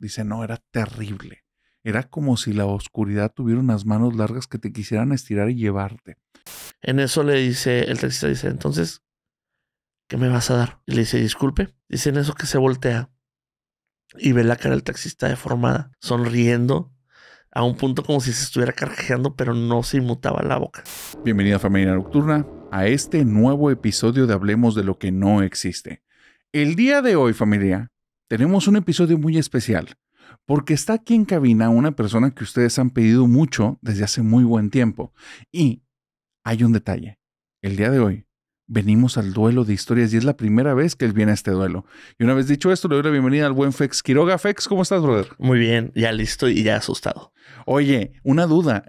Dice, no, era terrible. Era como si la oscuridad tuviera unas manos largas que te quisieran estirar y llevarte. En eso le dice, el taxista dice, entonces, ¿qué me vas a dar? Y le dice, disculpe. Dice en eso que se voltea y ve la cara del taxista deformada, sonriendo a un punto como si se estuviera carcajeando, pero no se inmutaba la boca. Bienvenida familia nocturna a este nuevo episodio de Hablemos de lo que no existe. El día de hoy, familia, tenemos un episodio muy especial, porque está aquí en cabina una persona que ustedes han pedido mucho desde hace muy buen tiempo. Y hay un detalle. El día de hoy venimos al duelo de historias y es la primera vez que él viene a este duelo. Y una vez dicho esto, le doy la bienvenida al buen Fex Quiroga. Fex, ¿cómo estás, brother? Muy bien, ya listo y ya asustado. Oye, una duda.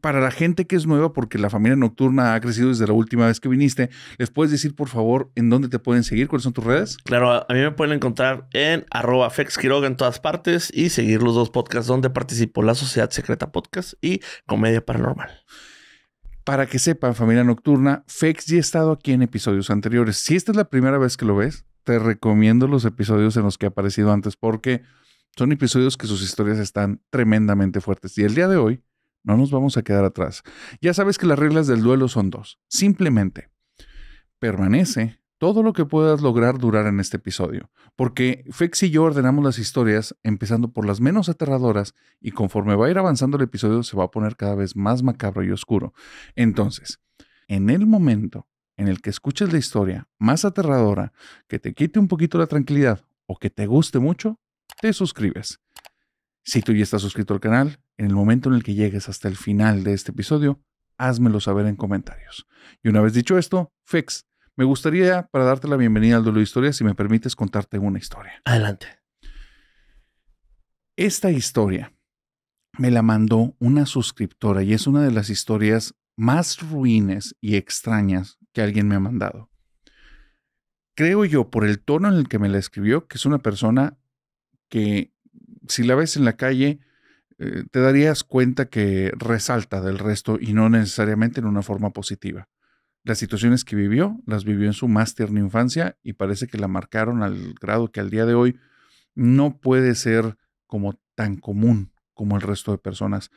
para la gente que es nueva, porque la familia nocturna ha crecido desde la última vez que viniste, ¿les puedes decir, por favor, en dónde te pueden seguir? ¿Cuáles son tus redes? Claro, a mí me pueden encontrar en arroba Fex Quiroga en todas partes y seguir los dos podcasts donde participó la Sociedad Secreta Podcast y Comedia Paranormal. Para que sepan, familia nocturna, Fex ya ha estado aquí en episodios anteriores. Si esta es la primera vez que lo ves, te recomiendo los episodios en los que ha aparecido antes porque son episodios que sus historias están tremendamente fuertes. Y el día de hoy no nos vamos a quedar atrás. Ya sabes que las reglas del duelo son dos. Simplemente permanece todo lo que puedas lograr durar en este episodio, porque Fex y yo ordenamos las historias empezando por las menos aterradoras y conforme va a ir avanzando el episodio se va a poner cada vez más macabro y oscuro. Entonces, en el momento en el que escuches la historia más aterradora, que te quite un poquito la tranquilidad o que te guste mucho, te suscribes. Si tú ya estás suscrito al canal, en el momento en el que llegues hasta el final de este episodio, házmelo saber en comentarios. Y una vez dicho esto, Fex, me gustaría, para darte la bienvenida al Duelo de Historia, si me permites contarte una historia. Adelante. Esta historia me la mandó una suscriptora y es una de las historias más ruines y extrañas que alguien me ha mandado. Creo yo, por el tono en el que me la escribió, que es una persona que si la ves en la calle, eh, te darías cuenta que resalta del resto y no necesariamente en una forma positiva las situaciones que vivió, las vivió en su más tierna infancia y parece que la marcaron al grado que al día de hoy no puede ser como tan común como el resto de personas.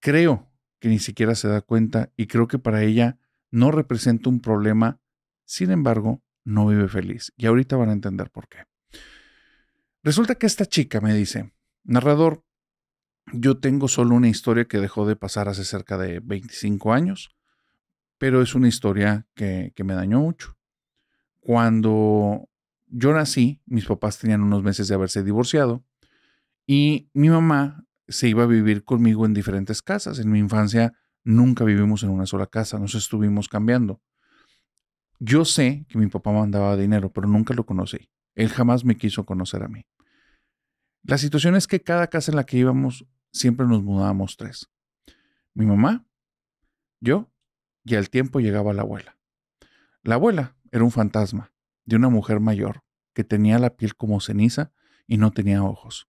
Creo que ni siquiera se da cuenta y creo que para ella no representa un problema, sin embargo, no vive feliz. Y ahorita van a entender por qué. Resulta que esta chica me dice, narrador, yo tengo solo una historia que dejó de pasar hace cerca de 25 años pero es una historia que, me dañó mucho. Cuando yo nací, mis papás tenían unos meses de haberse divorciado y mi mamá se iba a vivir conmigo en diferentes casas. En mi infancia nunca vivimos en una sola casa, nos estuvimos cambiando. Yo sé que mi papá mandaba dinero, pero nunca lo conocí. Él jamás me quiso conocer a mí. La situación es que cada casa en la que íbamos siempre nos mudábamos tres. Mi mamá, yo y al tiempo llegaba la abuela. La abuela era un fantasma de una mujer mayor que tenía la piel como ceniza y no tenía ojos.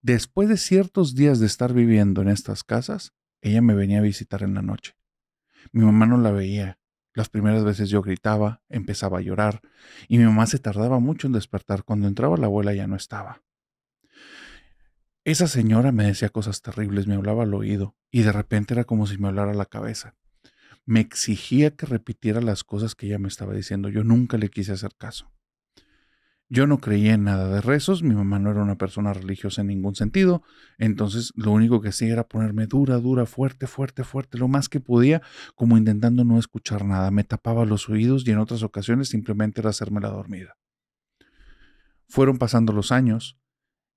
Después de ciertos días de estar viviendo en estas casas, ella me venía a visitar en la noche. Mi mamá no la veía. Las primeras veces yo gritaba, empezaba a llorar, y mi mamá se tardaba mucho en despertar. Cuando entraba la abuela ya no estaba. Esa señora me decía cosas terribles, me hablaba al oído, y de repente era como si me hablara la cabeza me exigía que repitiera las cosas que ella me estaba diciendo. Yo nunca le quise hacer caso. Yo no creía en nada de rezos, mi mamá no era una persona religiosa en ningún sentido, entonces lo único que hacía era ponerme dura, dura, fuerte, fuerte, fuerte, lo más que podía, como intentando no escuchar nada. Me tapaba los oídos y en otras ocasiones simplemente era hacerme la dormida. Fueron pasando los años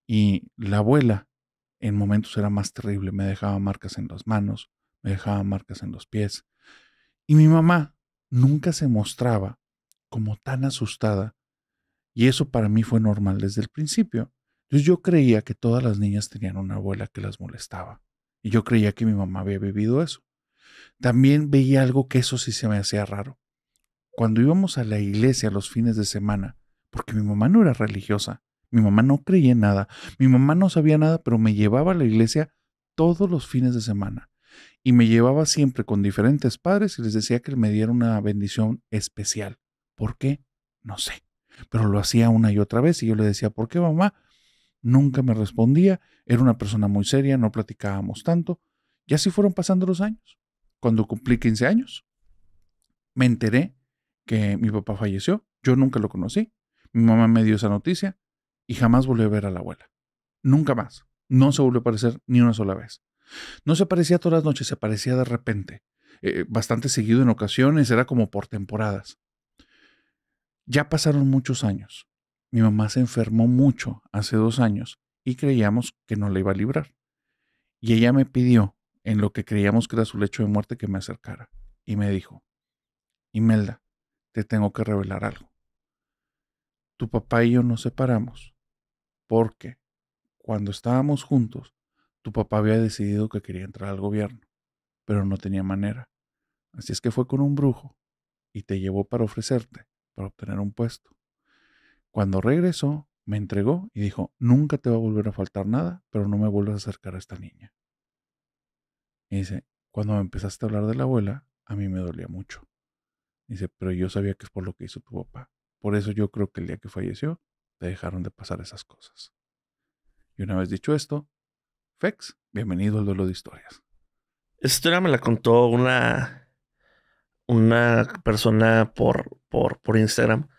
y la abuela en momentos era más terrible, me dejaba marcas en las manos, me dejaba marcas en los pies, y mi mamá nunca se mostraba como tan asustada. Y eso para mí fue normal desde el principio. Entonces yo creía que todas las niñas tenían una abuela que las molestaba. Y yo creía que mi mamá había vivido eso. También veía algo que eso sí se me hacía raro. Cuando íbamos a la iglesia los fines de semana, porque mi mamá no era religiosa, mi mamá no creía en nada, mi mamá no sabía nada, pero me llevaba a la iglesia todos los fines de semana y me llevaba siempre con diferentes padres y les decía que me diera una bendición especial. ¿Por qué? No sé. Pero lo hacía una y otra vez y yo le decía, ¿por qué mamá? Nunca me respondía, era una persona muy seria, no platicábamos tanto. Y así fueron pasando los años. Cuando cumplí 15 años, me enteré que mi papá falleció, yo nunca lo conocí, mi mamá me dio esa noticia y jamás volví a ver a la abuela. Nunca más. No se volvió a aparecer ni una sola vez. No se aparecía todas las noches, se aparecía de repente, eh, bastante seguido en ocasiones, era como por temporadas. Ya pasaron muchos años. Mi mamá se enfermó mucho hace dos años y creíamos que no la iba a librar. Y ella me pidió, en lo que creíamos que era su lecho de muerte, que me acercara. Y me dijo, Imelda, te tengo que revelar algo. Tu papá y yo nos separamos porque cuando estábamos juntos, tu papá había decidido que quería entrar al gobierno, pero no tenía manera. Así es que fue con un brujo y te llevó para ofrecerte, para obtener un puesto. Cuando regresó, me entregó y dijo, nunca te va a volver a faltar nada, pero no me vuelvas a acercar a esta niña. Y dice, cuando me empezaste a hablar de la abuela, a mí me dolía mucho. Dice, pero yo sabía que es por lo que hizo tu papá. Por eso yo creo que el día que falleció, te dejaron de pasar esas cosas. Y una vez dicho esto, Fex, bienvenido al duelo de historias. Esta historia me la contó una, una persona por, por, Instagram.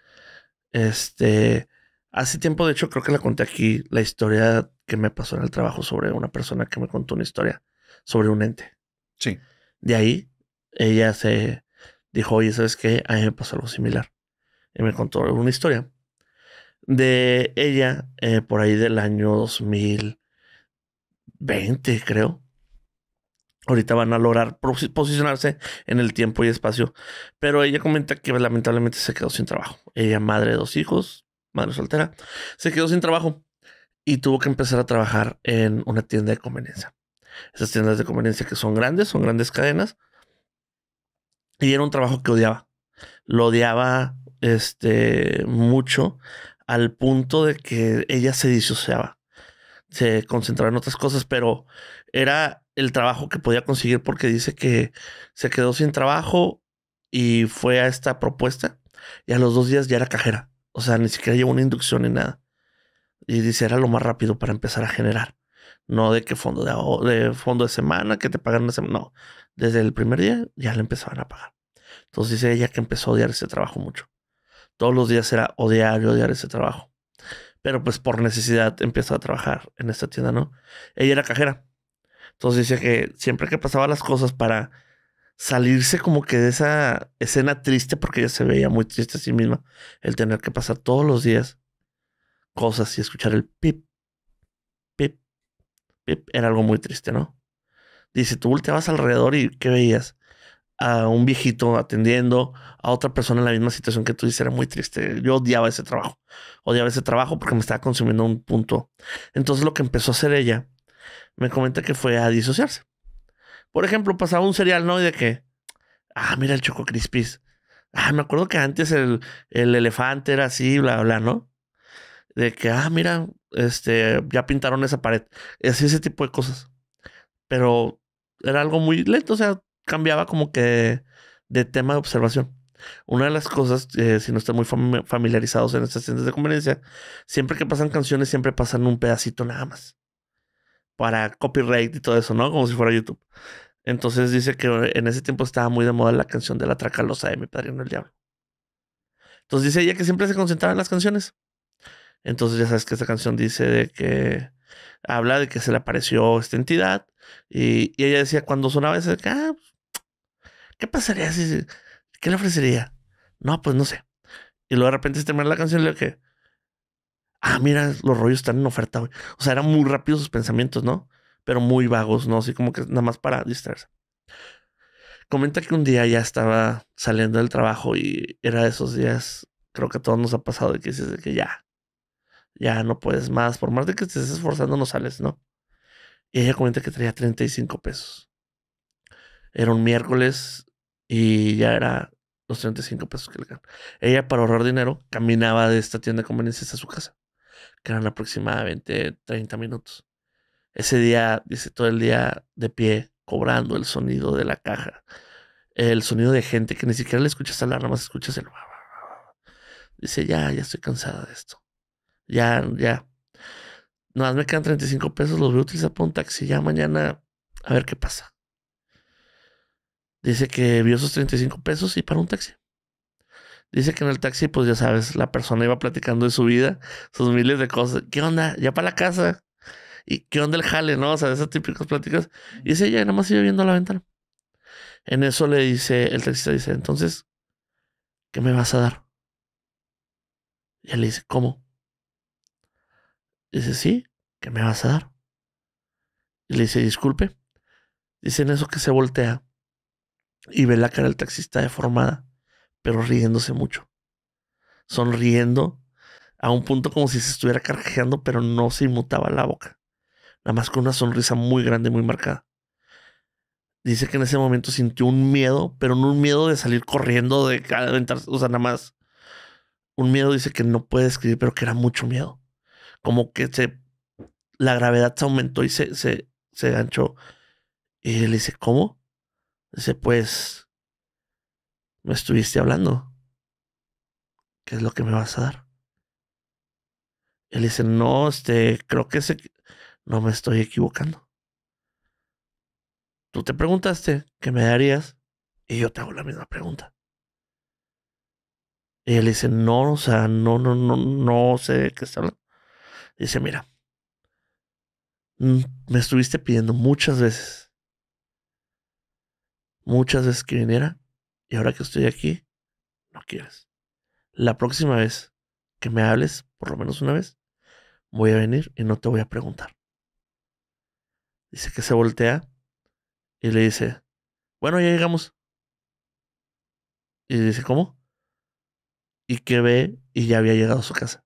Este, hace tiempo, de hecho, creo que la conté aquí, la historia que me pasó en el trabajo sobre una persona que me contó una historia sobre un ente. Sí. De ahí, ella se dijo, oye, ¿sabes qué? A mí me pasó algo similar. Y me contó una historia de ella eh, por ahí del año 2000. 20, creo. Ahorita van a lograr posicionarse en el tiempo y espacio. Pero ella comenta que lamentablemente se quedó sin trabajo. Ella, madre de dos hijos, madre soltera, se quedó sin trabajo y tuvo que empezar a trabajar en una tienda de conveniencia. Esas tiendas de conveniencia que son grandes, son grandes cadenas. Y era un trabajo que odiaba. Lo odiaba este, mucho al punto de que ella se disociaba se concentraba en otras cosas, pero era el trabajo que podía conseguir porque dice que se quedó sin trabajo y fue a esta propuesta y a los dos días ya era cajera. O sea, ni siquiera llevó una inducción ni nada. Y dice, era lo más rápido para empezar a generar. No de que fondo de, de fondo de semana, que te pagan una semana. No, desde el primer día ya le empezaban a pagar. Entonces dice ella que empezó a odiar ese trabajo mucho. Todos los días era odiar y odiar ese trabajo pero pues por necesidad empezó a trabajar en esta tienda, ¿no? Ella era cajera. Entonces dice que siempre que pasaba las cosas para salirse como que de esa escena triste, porque ella se veía muy triste a sí misma, el tener que pasar todos los días cosas y escuchar el pip, pip, pip, era algo muy triste, ¿no? Dice, tú volteabas alrededor y ¿qué veías? a un viejito atendiendo a otra persona en la misma situación que tú dices, era muy triste. Yo odiaba ese trabajo, odiaba ese trabajo porque me estaba consumiendo un punto. Entonces lo que empezó a hacer ella, me comenta que fue a disociarse. Por ejemplo, pasaba un serial, ¿no? Y de que, ah, mira el Choco Crispis. Ah, me acuerdo que antes el, el elefante era así, bla, bla, ¿no? De que, ah, mira, este, ya pintaron esa pared. Y así ese tipo de cosas. Pero era algo muy lento, o sea, cambiaba como que de tema de observación. Una de las cosas, eh, si no están muy familiarizados en estas tiendas de conveniencia, siempre que pasan canciones, siempre pasan un pedacito nada más. Para copyright y todo eso, ¿no? Como si fuera YouTube. Entonces dice que en ese tiempo estaba muy de moda la canción de la Tracalosa de mi padrino el diablo. Entonces dice ella que siempre se concentraba en las canciones. Entonces ya sabes que esta canción dice de que habla de que se le apareció esta entidad. Y, ella decía, cuando sonaba ese, que ah, pues, ¿Qué pasaría si, qué le ofrecería? No, pues no sé. Y luego de repente se termina la canción y le digo que, ah, mira, los rollos están en oferta, güey. O sea, eran muy rápidos sus pensamientos, ¿no? Pero muy vagos, ¿no? Así como que nada más para distraerse. Comenta que un día ya estaba saliendo del trabajo y era de esos días, creo que a todos nos ha pasado, de que dices que ya, ya no puedes más, por más de que estés esforzando no sales, ¿no? Y ella comenta que traía 35 pesos. Era un miércoles y ya era los 35 pesos que le ganan. Ella, para ahorrar dinero, caminaba de esta tienda de conveniencias a su casa, que eran aproximadamente 30 minutos. Ese día, dice, todo el día de pie, cobrando el sonido de la caja, el sonido de gente que ni siquiera le escuchas hablar, nada más escuchas el. Dice, ya, ya estoy cansada de esto. Ya, ya. Nada más me quedan 35 pesos, los voy a utilizar para un taxi. Ya mañana, a ver qué pasa. Dice que vio sus 35 pesos y para un taxi. Dice que en el taxi, pues ya sabes, la persona iba platicando de su vida, sus miles de cosas. ¿Qué onda? ¿Ya para la casa? ¿Y qué onda el jale? ¿No? O sea, esas típicas pláticas. Y dice ella, nada más iba viendo la ventana. En eso le dice, el taxista dice, entonces, ¿qué me vas a dar? Y él le dice, ¿cómo? Dice, sí, ¿qué me vas a dar? Y le dice, disculpe. Dice en eso que se voltea y ve la cara del taxista deformada, pero riéndose mucho. Sonriendo a un punto como si se estuviera carcajeando, pero no se inmutaba la boca. Nada más con una sonrisa muy grande, muy marcada. Dice que en ese momento sintió un miedo, pero no un miedo de salir corriendo, de cada o sea, nada más. Un miedo, dice que no puede escribir, pero que era mucho miedo. Como que se, la gravedad se aumentó y se, se, se ganchó. Y él dice, ¿cómo? Dice, pues, me estuviste hablando. ¿Qué es lo que me vas a dar? Él dice, no, este, creo que se, no me estoy equivocando. Tú te preguntaste qué me darías y yo te hago la misma pregunta. Y él dice, no, o sea, no, no, no, no sé de qué está hablando. Dice, mira, mm, me estuviste pidiendo muchas veces muchas veces que viniera y ahora que estoy aquí, no quieres. La próxima vez que me hables, por lo menos una vez, voy a venir y no te voy a preguntar. Dice que se voltea y le dice, bueno, ya llegamos. Y dice, ¿cómo? Y que ve y ya había llegado a su casa.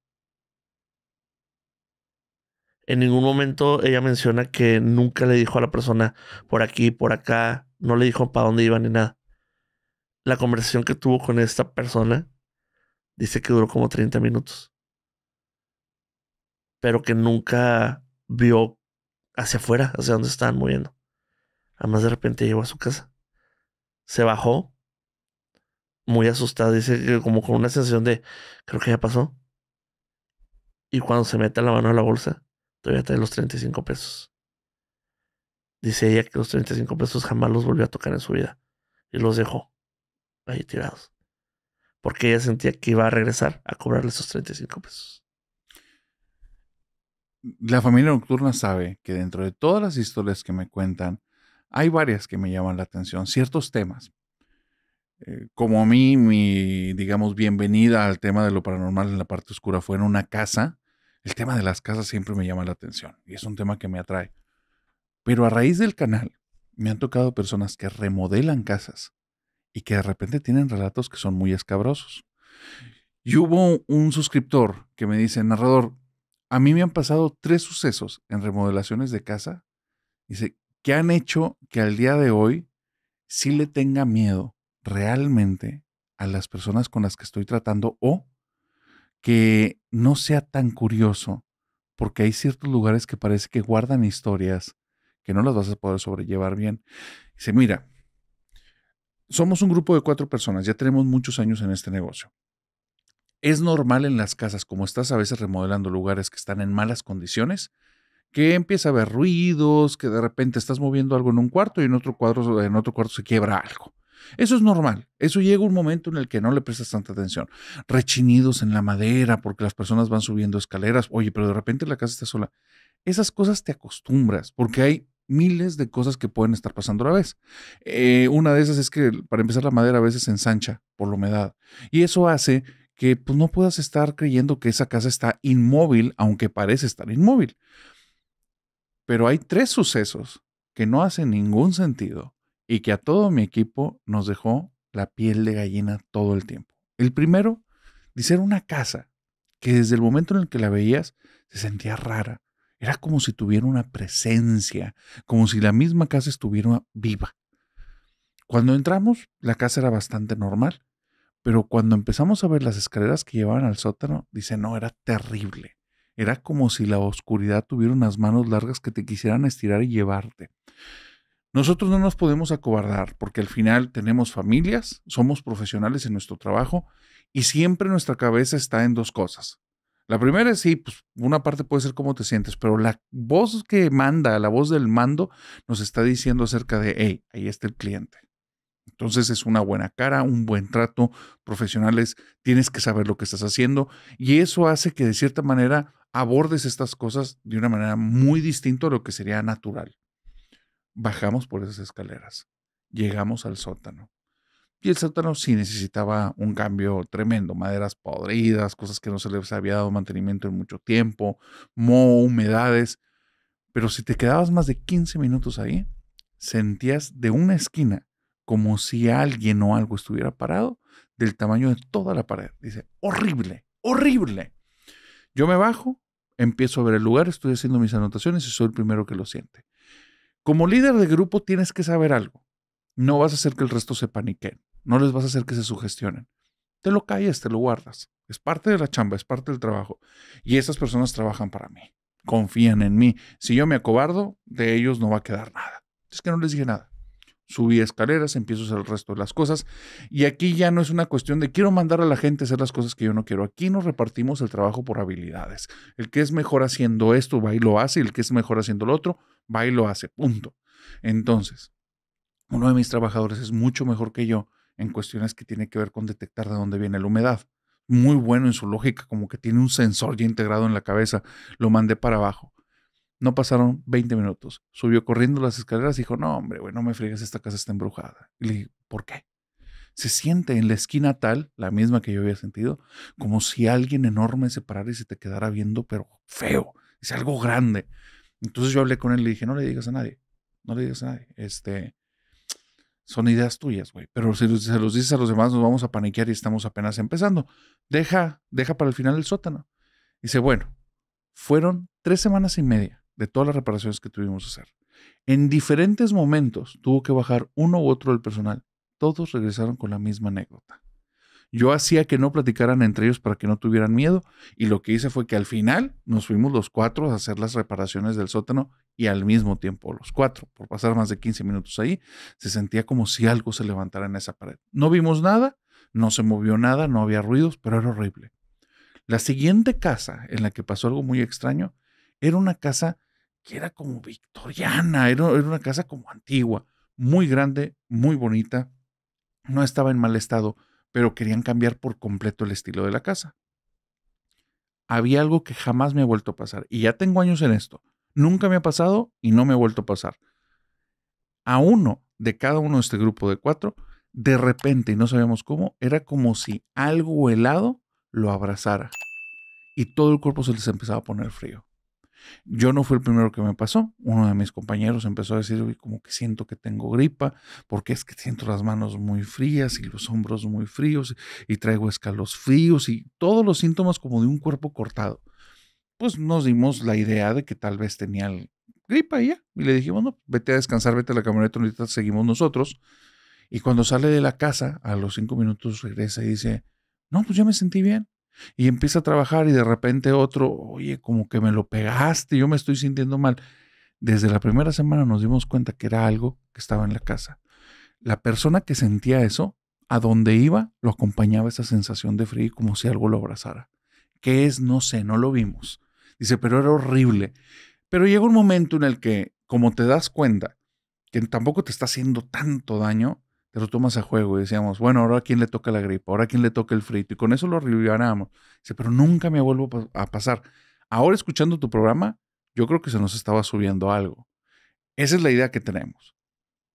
En ningún momento ella menciona que nunca le dijo a la persona por aquí, por acá, no le dijo para dónde iba ni nada. La conversación que tuvo con esta persona dice que duró como 30 minutos. Pero que nunca vio hacia afuera, hacia dónde estaban moviendo. Además, de repente llegó a su casa. Se bajó, muy asustado. dice que como con una sensación de, creo que ya pasó. Y cuando se mete la mano a la bolsa, todavía trae los 35 pesos. Dice ella que los 35 pesos jamás los volvió a tocar en su vida y los dejó ahí tirados. Porque ella sentía que iba a regresar a cobrarle esos 35 pesos. La familia nocturna sabe que dentro de todas las historias que me cuentan, hay varias que me llaman la atención, ciertos temas. Eh, como a mí, mi, digamos, bienvenida al tema de lo paranormal en la parte oscura fue en una casa. El tema de las casas siempre me llama la atención y es un tema que me atrae. Pero a raíz del canal, me han tocado personas que remodelan casas y que de repente tienen relatos que son muy escabrosos. Y hubo un suscriptor que me dice, narrador, a mí me han pasado tres sucesos en remodelaciones de casa. Dice, que han hecho que al día de hoy sí le tenga miedo realmente a las personas con las que estoy tratando o que no sea tan curioso, porque hay ciertos lugares que parece que guardan historias, que no las vas a poder sobrellevar bien. Dice, mira, somos un grupo de cuatro personas, ya tenemos muchos años en este negocio. Es normal en las casas, como estás a veces remodelando lugares que están en malas condiciones, que empieza a haber ruidos, que de repente estás moviendo algo en un cuarto y en otro, cuadro, en otro cuarto se quiebra algo. Eso es normal. Eso llega un momento en el que no le prestas tanta atención. Rechinidos en la madera porque las personas van subiendo escaleras. Oye, pero de repente la casa está sola. Esas cosas te acostumbras porque hay miles de cosas que pueden estar pasando a la vez. Eh, una de esas es que, para empezar, la madera a veces se ensancha por la humedad. Y eso hace que pues, no puedas estar creyendo que esa casa está inmóvil, aunque parece estar inmóvil. Pero hay tres sucesos que no hacen ningún sentido y que a todo mi equipo nos dejó la piel de gallina todo el tiempo. El primero, dice, una casa que desde el momento en el que la veías se sentía rara era como si tuviera una presencia, como si la misma casa estuviera viva. Cuando entramos, la casa era bastante normal, pero cuando empezamos a ver las escaleras que llevaban al sótano, dice, no, era terrible. Era como si la oscuridad tuviera unas manos largas que te quisieran estirar y llevarte. Nosotros no nos podemos acobardar porque al final tenemos familias, somos profesionales en nuestro trabajo y siempre nuestra cabeza está en dos cosas, la primera es, sí, pues una parte puede ser cómo te sientes, pero la voz que manda, la voz del mando, nos está diciendo acerca de, hey, ahí está el cliente. Entonces es una buena cara, un buen trato, profesionales, tienes que saber lo que estás haciendo y eso hace que de cierta manera abordes estas cosas de una manera muy distinta a lo que sería natural. Bajamos por esas escaleras, llegamos al sótano. Y el sótano sí necesitaba un cambio tremendo, maderas podridas, cosas que no se les había dado mantenimiento en mucho tiempo, moho, humedades. Pero si te quedabas más de 15 minutos ahí, sentías de una esquina como si alguien o algo estuviera parado del tamaño de toda la pared. Dice, horrible, horrible. Yo me bajo, empiezo a ver el lugar, estoy haciendo mis anotaciones y soy el primero que lo siente. Como líder de grupo tienes que saber algo. No vas a hacer que el resto se paniquen. No les vas a hacer que se sugestionen. Te lo calles, te lo guardas. Es parte de la chamba, es parte del trabajo. Y esas personas trabajan para mí. Confían en mí. Si yo me acobardo, de ellos no va a quedar nada. Es que no les dije nada. Subí escaleras, empiezo a hacer el resto de las cosas. Y aquí ya no es una cuestión de quiero mandar a la gente a hacer las cosas que yo no quiero. Aquí nos repartimos el trabajo por habilidades. El que es mejor haciendo esto va y lo hace, el que es mejor haciendo lo otro va y lo hace. Punto. Entonces, uno de mis trabajadores es mucho mejor que yo en cuestiones que tiene que ver con detectar de dónde viene la humedad. Muy bueno en su lógica, como que tiene un sensor ya integrado en la cabeza. Lo mandé para abajo. No pasaron 20 minutos. Subió corriendo las escaleras y dijo, no, hombre, bueno no me friegues, esta casa está embrujada. Y le dije, ¿por qué? Se siente en la esquina tal, la misma que yo había sentido, como si alguien enorme se parara y se te quedara viendo, pero feo. Es algo grande. Entonces yo hablé con él y le dije, no le digas a nadie, no le digas a nadie. Este, son ideas tuyas, güey. Pero si se los dices a los demás, nos vamos a paniquear y estamos apenas empezando. Deja, deja para el final el sótano. Dice, bueno, fueron tres semanas y media de todas las reparaciones que tuvimos que hacer. En diferentes momentos tuvo que bajar uno u otro del personal. Todos regresaron con la misma anécdota. Yo hacía que no platicaran entre ellos para que no tuvieran miedo y lo que hice fue que al final nos fuimos los cuatro a hacer las reparaciones del sótano y al mismo tiempo los cuatro, por pasar más de 15 minutos ahí, se sentía como si algo se levantara en esa pared. No vimos nada, no se movió nada, no había ruidos, pero era horrible. La siguiente casa en la que pasó algo muy extraño era una casa que era como victoriana, era, era una casa como antigua, muy grande, muy bonita, no estaba en mal estado pero querían cambiar por completo el estilo de la casa. Había algo que jamás me ha vuelto a pasar, y ya tengo años en esto. Nunca me ha pasado y no me ha vuelto a pasar. A uno de cada uno de este grupo de cuatro, de repente, y no sabemos cómo, era como si algo helado lo abrazara y todo el cuerpo se les empezaba a poner frío. Yo no fui el primero que me pasó. Uno de mis compañeros empezó a decir, como que siento que tengo gripa, porque es que siento las manos muy frías y los hombros muy fríos y traigo escalos fríos y todos los síntomas como de un cuerpo cortado. Pues nos dimos la idea de que tal vez tenía gripa y ya. Y le dijimos, no, vete a descansar, vete a la camioneta, ahorita seguimos nosotros. Y cuando sale de la casa, a los cinco minutos regresa y dice, no, pues yo me sentí bien. Y empieza a trabajar y de repente otro, oye, como que me lo pegaste, yo me estoy sintiendo mal. Desde la primera semana nos dimos cuenta que era algo que estaba en la casa. La persona que sentía eso, a donde iba, lo acompañaba esa sensación de frío como si algo lo abrazara. ¿Qué es? No sé, no lo vimos. Dice, pero era horrible. Pero llega un momento en el que, como te das cuenta, que tampoco te está haciendo tanto daño, te lo tomas a juego y decíamos, bueno, ahora a quién le toca la gripa, ahora a quién le toca el frito, y con eso lo aliviábamos. Dice, pero nunca me vuelvo a pasar. Ahora escuchando tu programa, yo creo que se nos estaba subiendo algo. Esa es la idea que tenemos.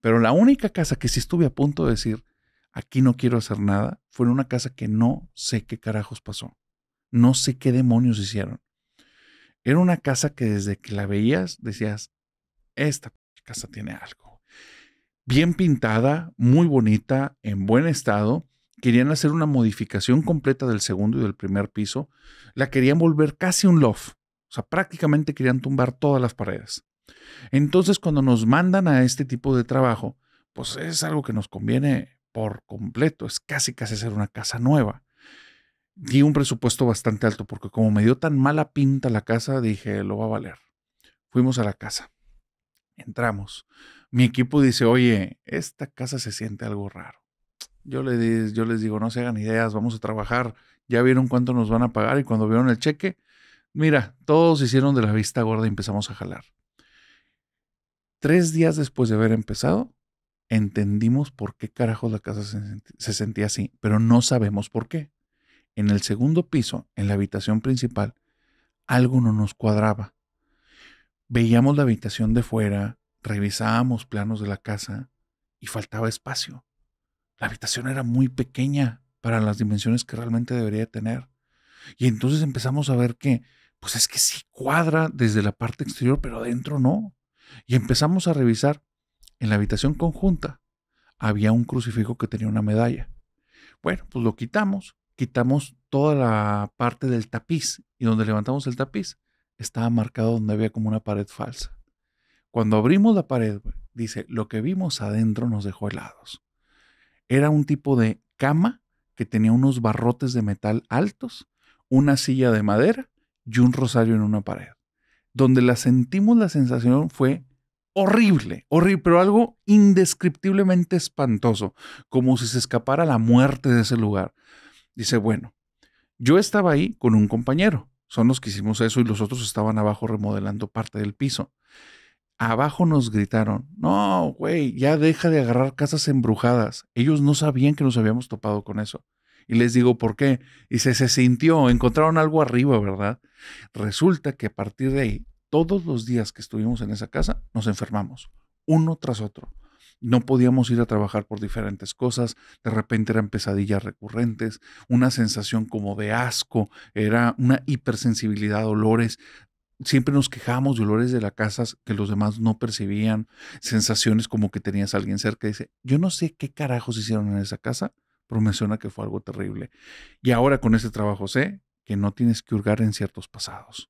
Pero la única casa que sí estuve a punto de decir, aquí no quiero hacer nada, fue en una casa que no sé qué carajos pasó. No sé qué demonios hicieron. Era una casa que desde que la veías decías, esta casa tiene algo bien pintada, muy bonita, en buen estado. Querían hacer una modificación completa del segundo y del primer piso. La querían volver casi un loft. O sea, prácticamente querían tumbar todas las paredes. Entonces, cuando nos mandan a este tipo de trabajo, pues es algo que nos conviene por completo. Es casi, casi hacer una casa nueva. Di un presupuesto bastante alto porque como me dio tan mala pinta la casa, dije, lo va a valer. Fuimos a la casa entramos. Mi equipo dice, oye, esta casa se siente algo raro. Yo les, yo digo, no se hagan ideas, vamos a trabajar. Ya vieron cuánto nos van a pagar y cuando vieron el cheque, mira, todos hicieron de la vista gorda y empezamos a jalar. Tres días después de haber empezado, entendimos por qué carajos la casa se sentía así, pero no sabemos por qué. En el segundo piso, en la habitación principal, algo no nos cuadraba Veíamos la habitación de fuera, revisábamos planos de la casa y faltaba espacio. La habitación era muy pequeña para las dimensiones que realmente debería tener. Y entonces empezamos a ver que, pues es que sí cuadra desde la parte exterior, pero adentro no. Y empezamos a revisar. En la habitación conjunta había un crucifijo que tenía una medalla. Bueno, pues lo quitamos, quitamos toda la parte del tapiz y donde levantamos el tapiz estaba marcado donde había como una pared falsa. Cuando abrimos la pared, dice, lo que vimos adentro nos dejó helados. Era un tipo de cama que tenía unos barrotes de metal altos, una silla de madera y un rosario en una pared. Donde la sentimos, la sensación fue horrible, horrible, pero algo indescriptiblemente espantoso, como si se escapara la muerte de ese lugar. Dice, bueno, yo estaba ahí con un compañero son los que hicimos eso y los otros estaban abajo remodelando parte del piso. Abajo nos gritaron, no, güey, ya deja de agarrar casas embrujadas. Ellos no sabían que nos habíamos topado con eso. Y les digo, ¿por qué? Y se, se sintió, encontraron algo arriba, ¿verdad? Resulta que a partir de ahí, todos los días que estuvimos en esa casa, nos enfermamos, uno tras otro no podíamos ir a trabajar por diferentes cosas, de repente eran pesadillas recurrentes, una sensación como de asco, era una hipersensibilidad a olores, siempre nos quejábamos de olores de la casa que los demás no percibían, sensaciones como que tenías a alguien cerca. Dice, yo no sé qué carajos hicieron en esa casa, pero me suena que fue algo terrible. Y ahora con este trabajo sé que no tienes que hurgar en ciertos pasados.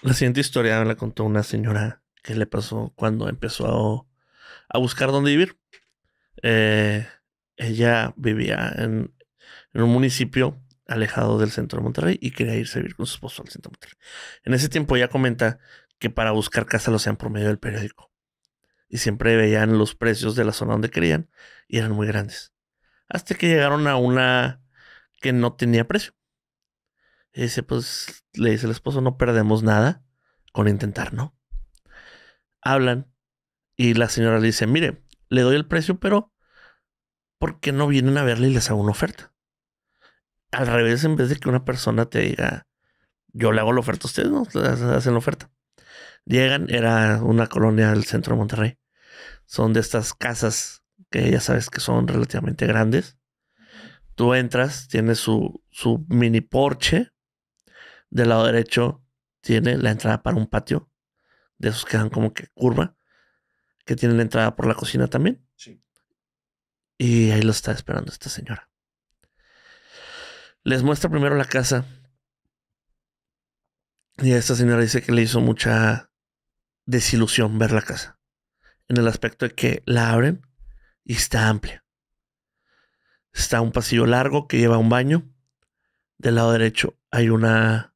La siguiente historia la contó una señora ¿Qué le pasó cuando empezó a, buscar dónde vivir. Eh, ella vivía en, un municipio alejado del centro de Monterrey y quería irse a vivir con su esposo al centro de Monterrey. En ese tiempo ella comenta que para buscar casa lo hacían por medio del periódico. Y siempre veían los precios de la zona donde querían y eran muy grandes. Hasta que llegaron a una que no tenía precio. Y dice, pues le dice el esposo, no perdemos nada con intentar, ¿no? hablan y la señora le dice, mire, le doy el precio, pero ¿por qué no vienen a verle y les hago una oferta? Al revés, en vez de que una persona te diga, yo le hago la oferta a ustedes, no, hacen la oferta. Llegan, era una colonia del centro de Monterrey. Son de estas casas que ya sabes que son relativamente grandes. Tú entras, tiene su, su mini porche. Del lado derecho tiene la entrada para un patio de esos que dan como que curva, que tienen la entrada por la cocina también. Sí. Y ahí lo está esperando esta señora. Les muestra primero la casa. Y esta señora dice que le hizo mucha desilusión ver la casa. En el aspecto de que la abren y está amplia. Está un pasillo largo que lleva un baño. Del lado derecho hay una,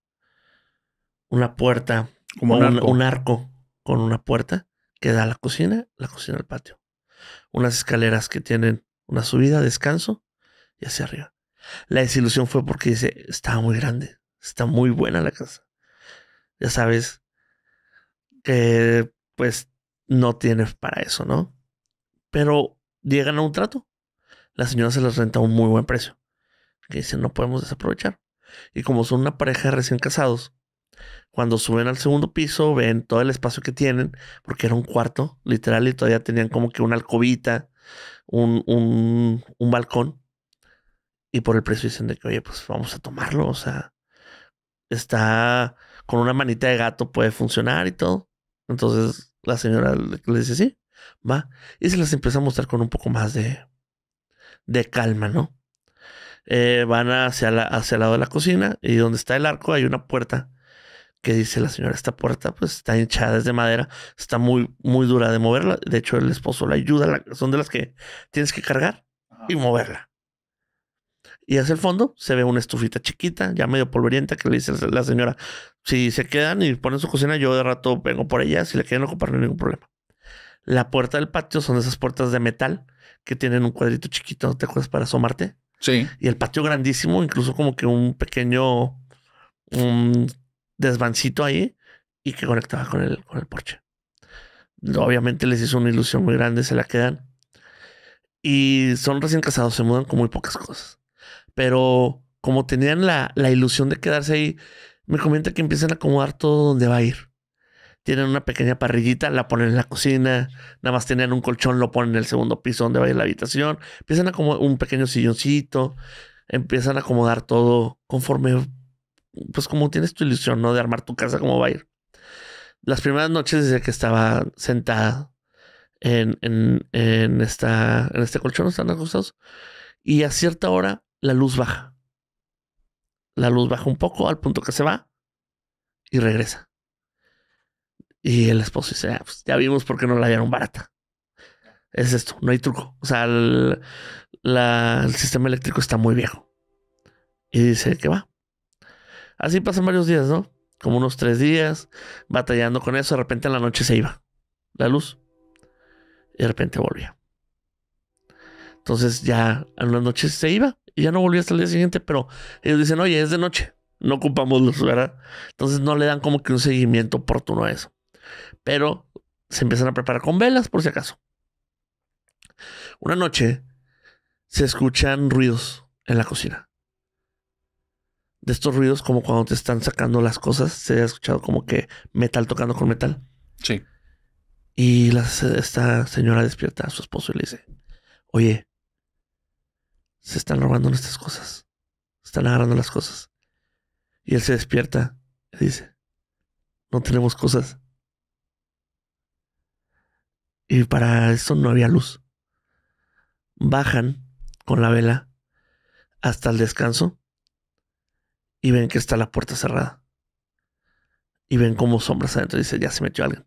una puerta, como un arco con una puerta que da a la cocina, la cocina al patio. Unas escaleras que tienen una subida, descanso y hacia arriba. La desilusión fue porque dice, está muy grande, está muy buena la casa. Ya sabes que pues no tienes para eso, ¿no? Pero llegan a un trato. La señora se les renta a un muy buen precio. Que dice no podemos desaprovechar. Y como son una pareja de recién casados, cuando suben al segundo piso, ven todo el espacio que tienen, porque era un cuarto, literal, y todavía tenían como que una alcobita, un, un, balcón. Y por el precio dicen de que, oye, pues vamos a tomarlo. O sea, está con una manita de gato, puede funcionar y todo. Entonces la señora le, dice, sí, va. Y se las empieza a mostrar con un poco más de, de calma, ¿no? Eh, van hacia, hacia el lado de la cocina y donde está el arco hay una puerta que dice la señora, esta puerta pues está hinchada, es de madera, está muy, muy dura de moverla. De hecho, el esposo la ayuda, son de las que tienes que cargar y moverla. Y hacia el fondo se ve una estufita chiquita, ya medio polvorienta, que le dice la señora, si se quedan y ponen su cocina, yo de rato vengo por ella, si le quieren ocupar no hay ningún problema. La puerta del patio son esas puertas de metal que tienen un cuadrito chiquito, ¿te acuerdas? Para asomarte. Sí. Y el patio grandísimo, incluso como que un pequeño un desvancito ahí y que conectaba con el, con el Obviamente les hizo una ilusión muy grande, se la quedan. Y son recién casados, se mudan con muy pocas cosas. Pero como tenían la, la ilusión de quedarse ahí, me comenta que empiezan a acomodar todo donde va a ir. Tienen una pequeña parrillita, la ponen en la cocina, nada más tenían un colchón, lo ponen en el segundo piso donde va a ir la habitación, empiezan a acomodar un pequeño silloncito, empiezan a acomodar todo conforme pues como tienes tu ilusión, ¿no? De armar tu casa, ¿cómo va a ir? Las primeras noches desde que estaba sentada en, esta, en este colchón, están acostados, y a cierta hora la luz baja. La luz baja un poco al punto que se va y regresa. Y el esposo dice, ah, pues, ya vimos por qué no la dieron barata. Es esto, no hay truco. O sea, el sistema eléctrico está muy viejo. Y dice que va, Así pasan varios días, ¿no? Como unos tres días, batallando con eso. De repente en la noche se iba la luz. Y de repente volvía. Entonces ya en una noche se iba y ya no volvía hasta el día siguiente, pero ellos dicen, oye, es de noche, no ocupamos luz, ¿verdad? Entonces no le dan como que un seguimiento oportuno a eso. Pero se empiezan a preparar con velas por si acaso. Una noche se escuchan ruidos en la cocina de estos ruidos, como cuando te están sacando las cosas, se ha escuchado como que metal tocando con metal. Sí. Y esta señora despierta a su esposo y le dice, oye, se están robando nuestras cosas, están agarrando las cosas. Y él se despierta y dice, no tenemos cosas. Y para eso no había luz. Bajan con la vela hasta el descanso y ven que está la puerta cerrada. Y ven como sombras adentro. Y dice, ya se metió alguien.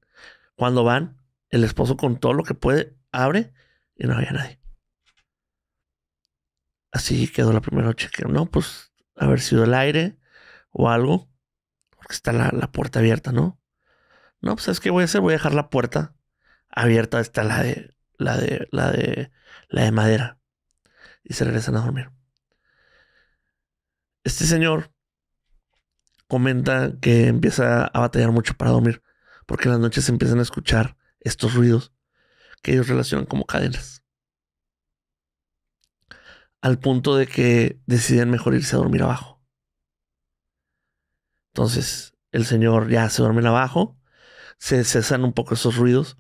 Cuando van, el esposo con todo lo que puede abre y no había nadie. Así quedó la primera noche. Que no, pues haber sido el aire o algo. Porque está la, puerta abierta, ¿no? No, pues es que voy a hacer, voy a dejar la puerta abierta. Está la de, la de, la de, la de madera. Y se regresan a dormir. Este señor comenta que empieza a batallar mucho para dormir, porque en las noches se empiezan a escuchar estos ruidos que ellos relacionan como cadenas. Al punto de que deciden mejor irse a dormir abajo. Entonces, el señor ya se duerme abajo, se cesan un poco esos ruidos,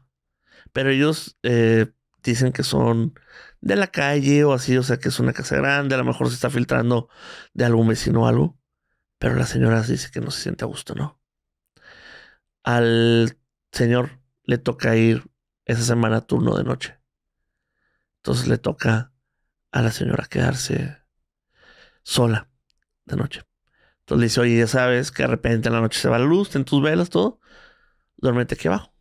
pero ellos eh, dicen que son de la calle o así, o sea que es una casa grande, a lo mejor se está filtrando de algún vecino o algo. Pero la señora dice que no se siente a gusto, ¿no? Al señor le toca ir esa semana turno de noche. Entonces le toca a la señora quedarse sola de noche. Entonces le dice, oye, ya sabes que de repente en la noche se va la luz, ten tus velas, todo. Duérmete aquí abajo.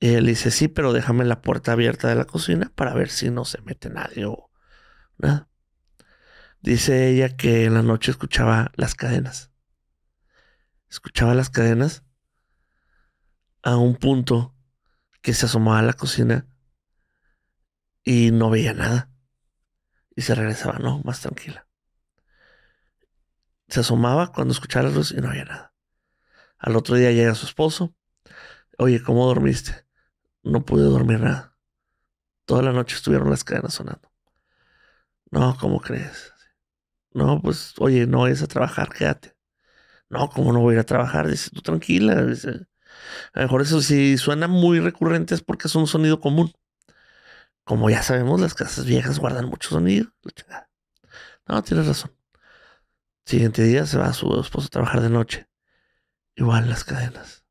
Y él dice, sí, pero déjame la puerta abierta de la cocina para ver si no se mete nadie o nada. Dice ella que en la noche escuchaba las cadenas. Escuchaba las cadenas a un punto que se asomaba a la cocina y no veía nada. Y se regresaba, no, más tranquila. Se asomaba cuando escuchaba la luz y no había nada. Al otro día llega su esposo. Oye, ¿cómo dormiste? No pude dormir nada. Toda la noche estuvieron las cadenas sonando. No, ¿cómo crees? No, pues, oye, no vayas a trabajar, quédate. No, ¿cómo no voy a ir a trabajar? Dice, tú tranquila. a lo mejor eso sí suena muy recurrente es porque es un sonido común. Como ya sabemos, las casas viejas guardan mucho sonido. No, tienes razón. Siguiente día se va a su esposo a trabajar de noche. Igual las cadenas.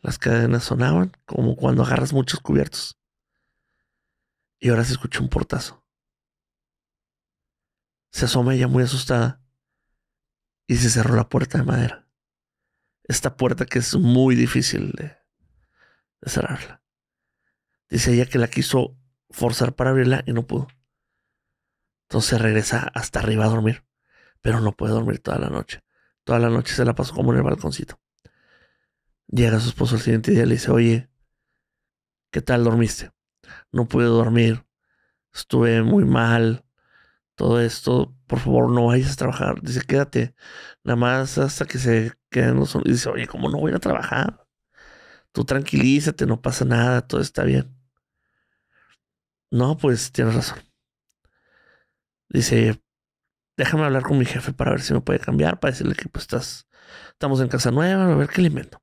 Las cadenas sonaban como cuando agarras muchos cubiertos. Y ahora se escucha un portazo. Se asoma ella muy asustada y se cerró la puerta de madera. Esta puerta que es muy difícil de, cerrarla. Dice ella que la quiso forzar para abrirla y no pudo. Entonces regresa hasta arriba a dormir, pero no puede dormir toda la noche. Toda la noche se la pasó como en el balconcito. Llega su esposo al siguiente día y le dice, oye, ¿qué tal dormiste? No pude dormir, estuve muy mal, todo esto, por favor, no vayas a trabajar. Dice, quédate, nada más hasta que se queden los... sonidos. dice, oye, ¿cómo no voy a trabajar? Tú tranquilízate, no pasa nada, todo está bien. No, pues tienes razón. Dice, déjame hablar con mi jefe para ver si me puede cambiar, para decirle que pues, estás, estamos en casa nueva, a ver qué invento.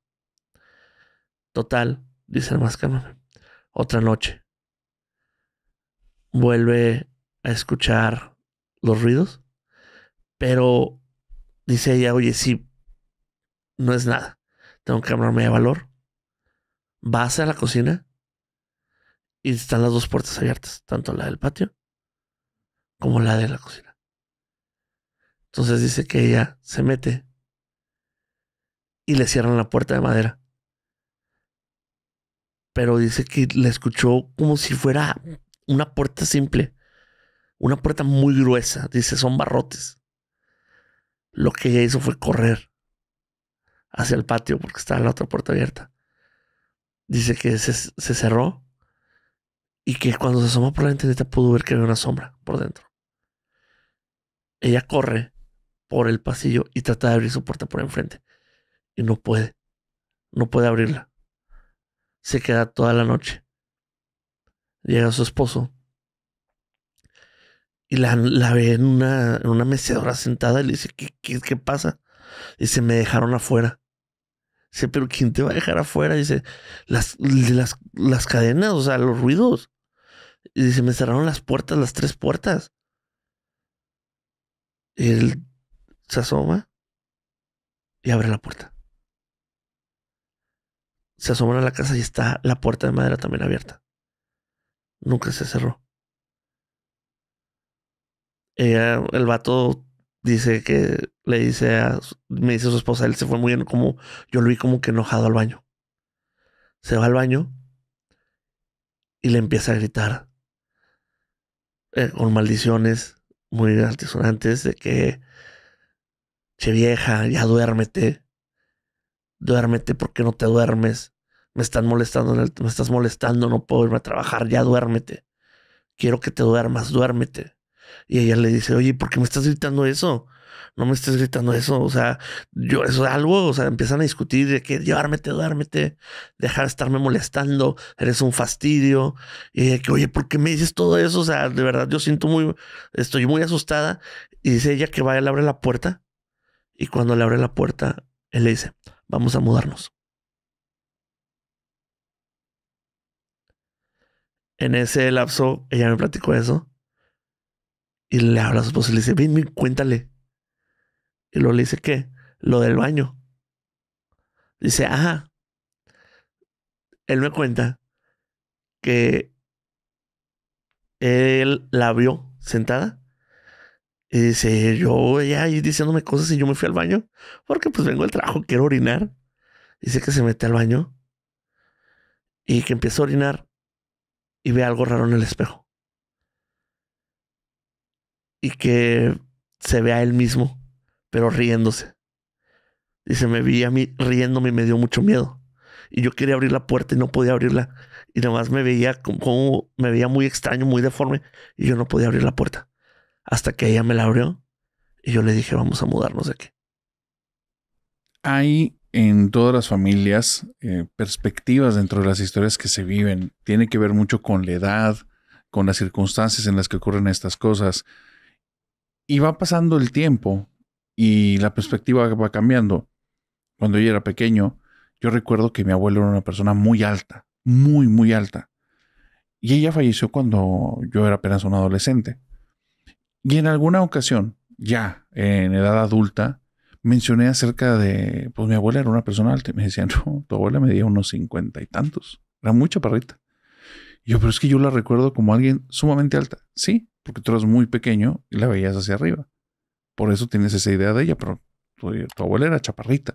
Total, dice nada más, cálmame. Otra noche. Vuelve a escuchar los ruidos, pero dice ella, oye, sí, no es nada, tengo que armarme de valor. Va a la cocina y están las dos puertas abiertas, tanto la del patio como la de la cocina. Entonces dice que ella se mete y le cierran la puerta de madera. Pero dice que la escuchó como si fuera una puerta simple una puerta muy gruesa. Dice, son barrotes. Lo que ella hizo fue correr hacia el patio porque estaba la otra puerta abierta. Dice que se, cerró y que cuando se asomó por la ventanita pudo ver que había una sombra por dentro. Ella corre por el pasillo y trata de abrir su puerta por enfrente y no puede. No puede abrirla. Se queda toda la noche. Llega su esposo y la, ve en una, en mecedora sentada y le dice, ¿qué, qué, qué pasa? Dice, me dejaron afuera. Dice, pero ¿quién te va a dejar afuera? Dice, las, las, las cadenas, o sea, los ruidos. Y dice, me cerraron las puertas, las tres puertas. Y él se asoma y abre la puerta. Se asoma a la casa y está la puerta de madera también abierta. Nunca se cerró. Eh, el vato dice que le dice a, me dice a su esposa, él se fue muy como, yo lo vi como que enojado al baño. Se va al baño y le empieza a gritar eh, con maldiciones muy altisonantes de que, che vieja, ya duérmete, duérmete porque no te duermes, me están molestando, me estás molestando, no puedo irme a trabajar, ya duérmete, quiero que te duermas, duérmete. Y ella le dice, oye, ¿por qué me estás gritando eso? No me estés gritando eso, o sea, yo eso es algo, o sea, empiezan a discutir de que llevármete, duérmete, dejar de estarme molestando, eres un fastidio, y de que, oye, ¿por qué me dices todo eso? O sea, de verdad, yo siento muy, estoy muy asustada. Y dice ella que vaya, le abre la puerta, y cuando le abre la puerta, él le dice, vamos a mudarnos. En ese lapso, ella me platicó eso. Y le habla a su esposa y le dice, ven, cuéntale. Y luego le dice, ¿qué? Lo del baño. Dice, ajá. Él me cuenta que él la vio sentada. Y dice, yo ya ahí diciéndome cosas y yo me fui al baño. Porque pues vengo del trabajo, quiero orinar. Dice que se mete al baño y que empieza a orinar y ve algo raro en el espejo y que se vea él mismo, pero riéndose. ...y se me veía a mí riéndome y me dio mucho miedo. Y yo quería abrir la puerta y no podía abrirla. Y además me veía como, me veía muy extraño, muy deforme. Y yo no podía abrir la puerta. Hasta que ella me la abrió. Y yo le dije, vamos a mudarnos de aquí. Hay en todas las familias eh, perspectivas dentro de las historias que se viven. Tiene que ver mucho con la edad, con las circunstancias en las que ocurren estas cosas. Y va pasando el tiempo y la perspectiva va cambiando. Cuando yo era pequeño, yo recuerdo que mi abuelo era una persona muy alta, muy, muy alta. Y ella falleció cuando yo era apenas un adolescente. Y en alguna ocasión, ya en edad adulta, mencioné acerca de, pues mi abuela era una persona alta y me decían, no, tu abuela medía unos cincuenta y tantos, era mucha perrita. yo, pero es que yo la recuerdo como alguien sumamente alta. Sí, porque tú eras muy pequeño y la veías hacia arriba. Por eso tienes esa idea de ella, pero tu, abuela era chaparrita.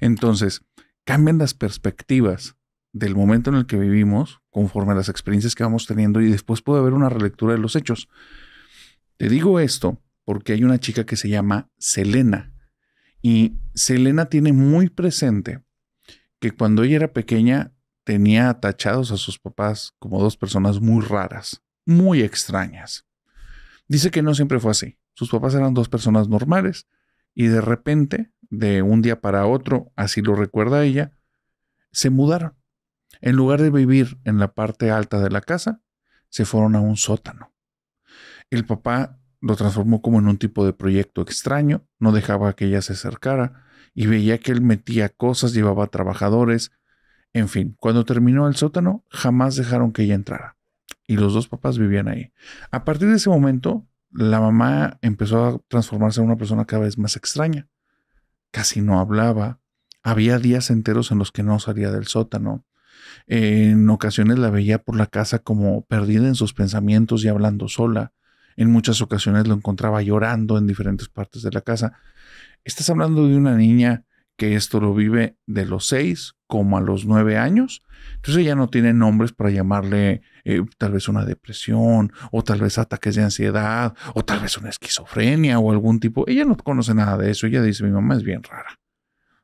Entonces, cambian las perspectivas del momento en el que vivimos conforme a las experiencias que vamos teniendo y después puede haber una relectura de los hechos. Te digo esto porque hay una chica que se llama Selena y Selena tiene muy presente que cuando ella era pequeña tenía atachados a sus papás como dos personas muy raras, muy extrañas. Dice que no siempre fue así. Sus papás eran dos personas normales y de repente, de un día para otro, así lo recuerda ella, se mudaron. En lugar de vivir en la parte alta de la casa, se fueron a un sótano. El papá lo transformó como en un tipo de proyecto extraño, no dejaba que ella se acercara y veía que él metía cosas, llevaba trabajadores, en fin, cuando terminó el sótano, jamás dejaron que ella entrara y los dos papás vivían ahí. A partir de ese momento, la mamá empezó a transformarse en una persona cada vez más extraña. Casi no hablaba. Había días enteros en los que no salía del sótano. En ocasiones la veía por la casa como perdida en sus pensamientos y hablando sola. En muchas ocasiones lo encontraba llorando en diferentes partes de la casa. Estás hablando de una niña que esto lo vive de los seis como a los nueve años. Entonces ella no tiene nombres para llamarle eh, tal vez una depresión o tal vez ataques de ansiedad o tal vez una esquizofrenia o algún tipo. Ella no conoce nada de eso. Ella dice, mi mamá es bien rara.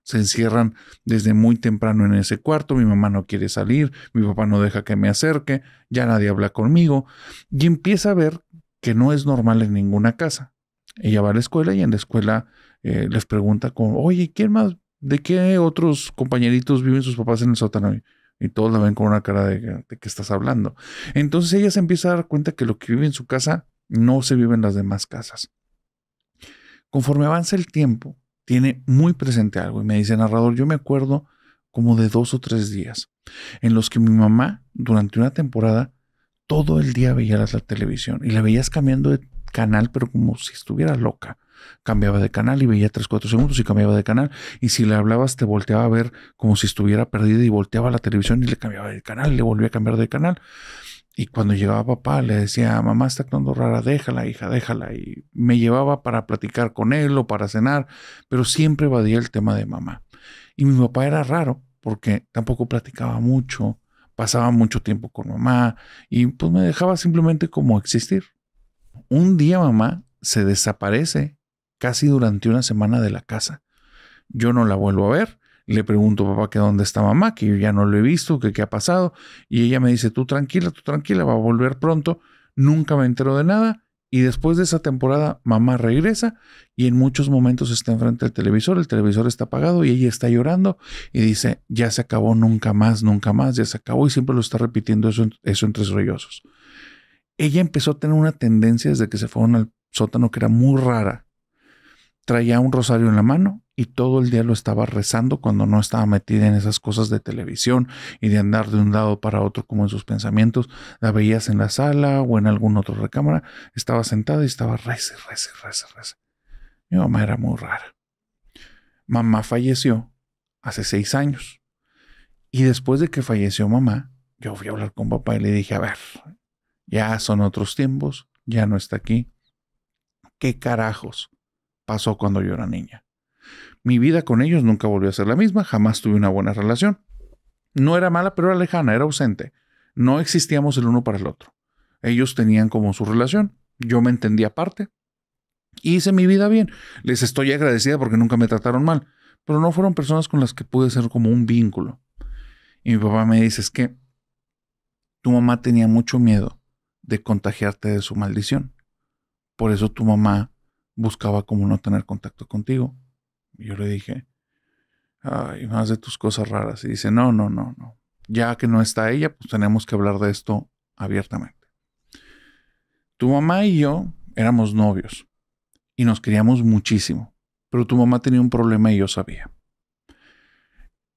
Se encierran desde muy temprano en ese cuarto, mi mamá no quiere salir, mi papá no deja que me acerque, ya nadie habla conmigo y empieza a ver que no es normal en ninguna casa. Ella va a la escuela y en la escuela eh, les pregunta como, oye, ¿quién más ¿de qué otros compañeritos viven sus papás en el sótano? Y todos la ven con una cara de, que qué estás hablando. Entonces ella se empieza a dar cuenta que lo que vive en su casa no se vive en las demás casas. Conforme avanza el tiempo, tiene muy presente algo y me dice, narrador, yo me acuerdo como de dos o tres días en los que mi mamá, durante una temporada, todo el día veía la televisión y la veías cambiando de canal, pero como si estuviera loca cambiaba de canal y veía 3, 4 segundos y cambiaba de canal. Y si le hablabas, te volteaba a ver como si estuviera perdida y volteaba la televisión y le cambiaba de canal le volvía a cambiar de canal. Y cuando llegaba papá, le decía, mamá está actuando rara, déjala, hija, déjala. Y me llevaba para platicar con él o para cenar, pero siempre evadía el tema de mamá. Y mi papá era raro porque tampoco platicaba mucho, pasaba mucho tiempo con mamá y pues me dejaba simplemente como existir. Un día mamá se desaparece casi durante una semana de la casa. Yo no la vuelvo a ver. Le pregunto, papá, que dónde está mamá, que ya no lo he visto, que qué ha pasado. Y ella me dice, tú tranquila, tú tranquila, va a volver pronto. Nunca me entero de nada. Y después de esa temporada, mamá regresa y en muchos momentos está enfrente del televisor, el televisor está apagado y ella está llorando y dice, ya se acabó, nunca más, nunca más, ya se acabó y siempre lo está repitiendo eso, eso entre sollozos. Ella empezó a tener una tendencia desde que se fueron al sótano que era muy rara, traía un rosario en la mano y todo el día lo estaba rezando cuando no estaba metida en esas cosas de televisión y de andar de un lado para otro como en sus pensamientos. La veías en la sala o en algún otro recámara, estaba sentada y estaba reza, reza, reza, reza. Mi mamá era muy rara. Mamá falleció hace seis años. Y después de que falleció mamá, yo fui a hablar con papá y le dije, a ver, ya son otros tiempos, ya no está aquí. ¿Qué carajos? pasó cuando yo era niña. Mi vida con ellos nunca volvió a ser la misma, jamás tuve una buena relación. No era mala, pero era lejana, era ausente. No existíamos el uno para el otro. Ellos tenían como su relación, yo me entendí aparte. Hice mi vida bien. Les estoy agradecida porque nunca me trataron mal, pero no fueron personas con las que pude ser como un vínculo. Y mi papá me dice, es que tu mamá tenía mucho miedo de contagiarte de su maldición. Por eso tu mamá buscaba como no tener contacto contigo. Y yo le dije, ay, más de tus cosas raras. Y dice, no, no, no, no. Ya que no está ella, pues tenemos que hablar de esto abiertamente. Tu mamá y yo éramos novios y nos queríamos muchísimo, pero tu mamá tenía un problema y yo sabía.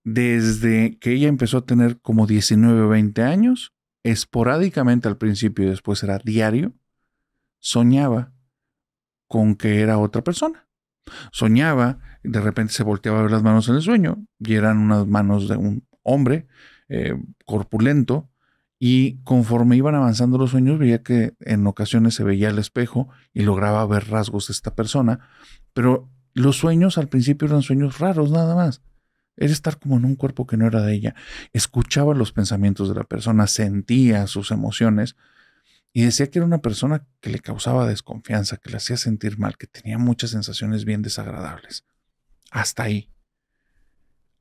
Desde que ella empezó a tener como 19 o 20 años, esporádicamente al principio y después era diario, soñaba con que era otra persona. Soñaba, de repente se volteaba a ver las manos en el sueño y eran unas manos de un hombre eh, corpulento y conforme iban avanzando los sueños veía que en ocasiones se veía el espejo y lograba ver rasgos de esta persona, pero los sueños al principio eran sueños raros nada más. Era estar como en un cuerpo que no era de ella. Escuchaba los pensamientos de la persona, sentía sus emociones, y decía que era una persona que le causaba desconfianza, que le hacía sentir mal, que tenía muchas sensaciones bien desagradables. Hasta ahí.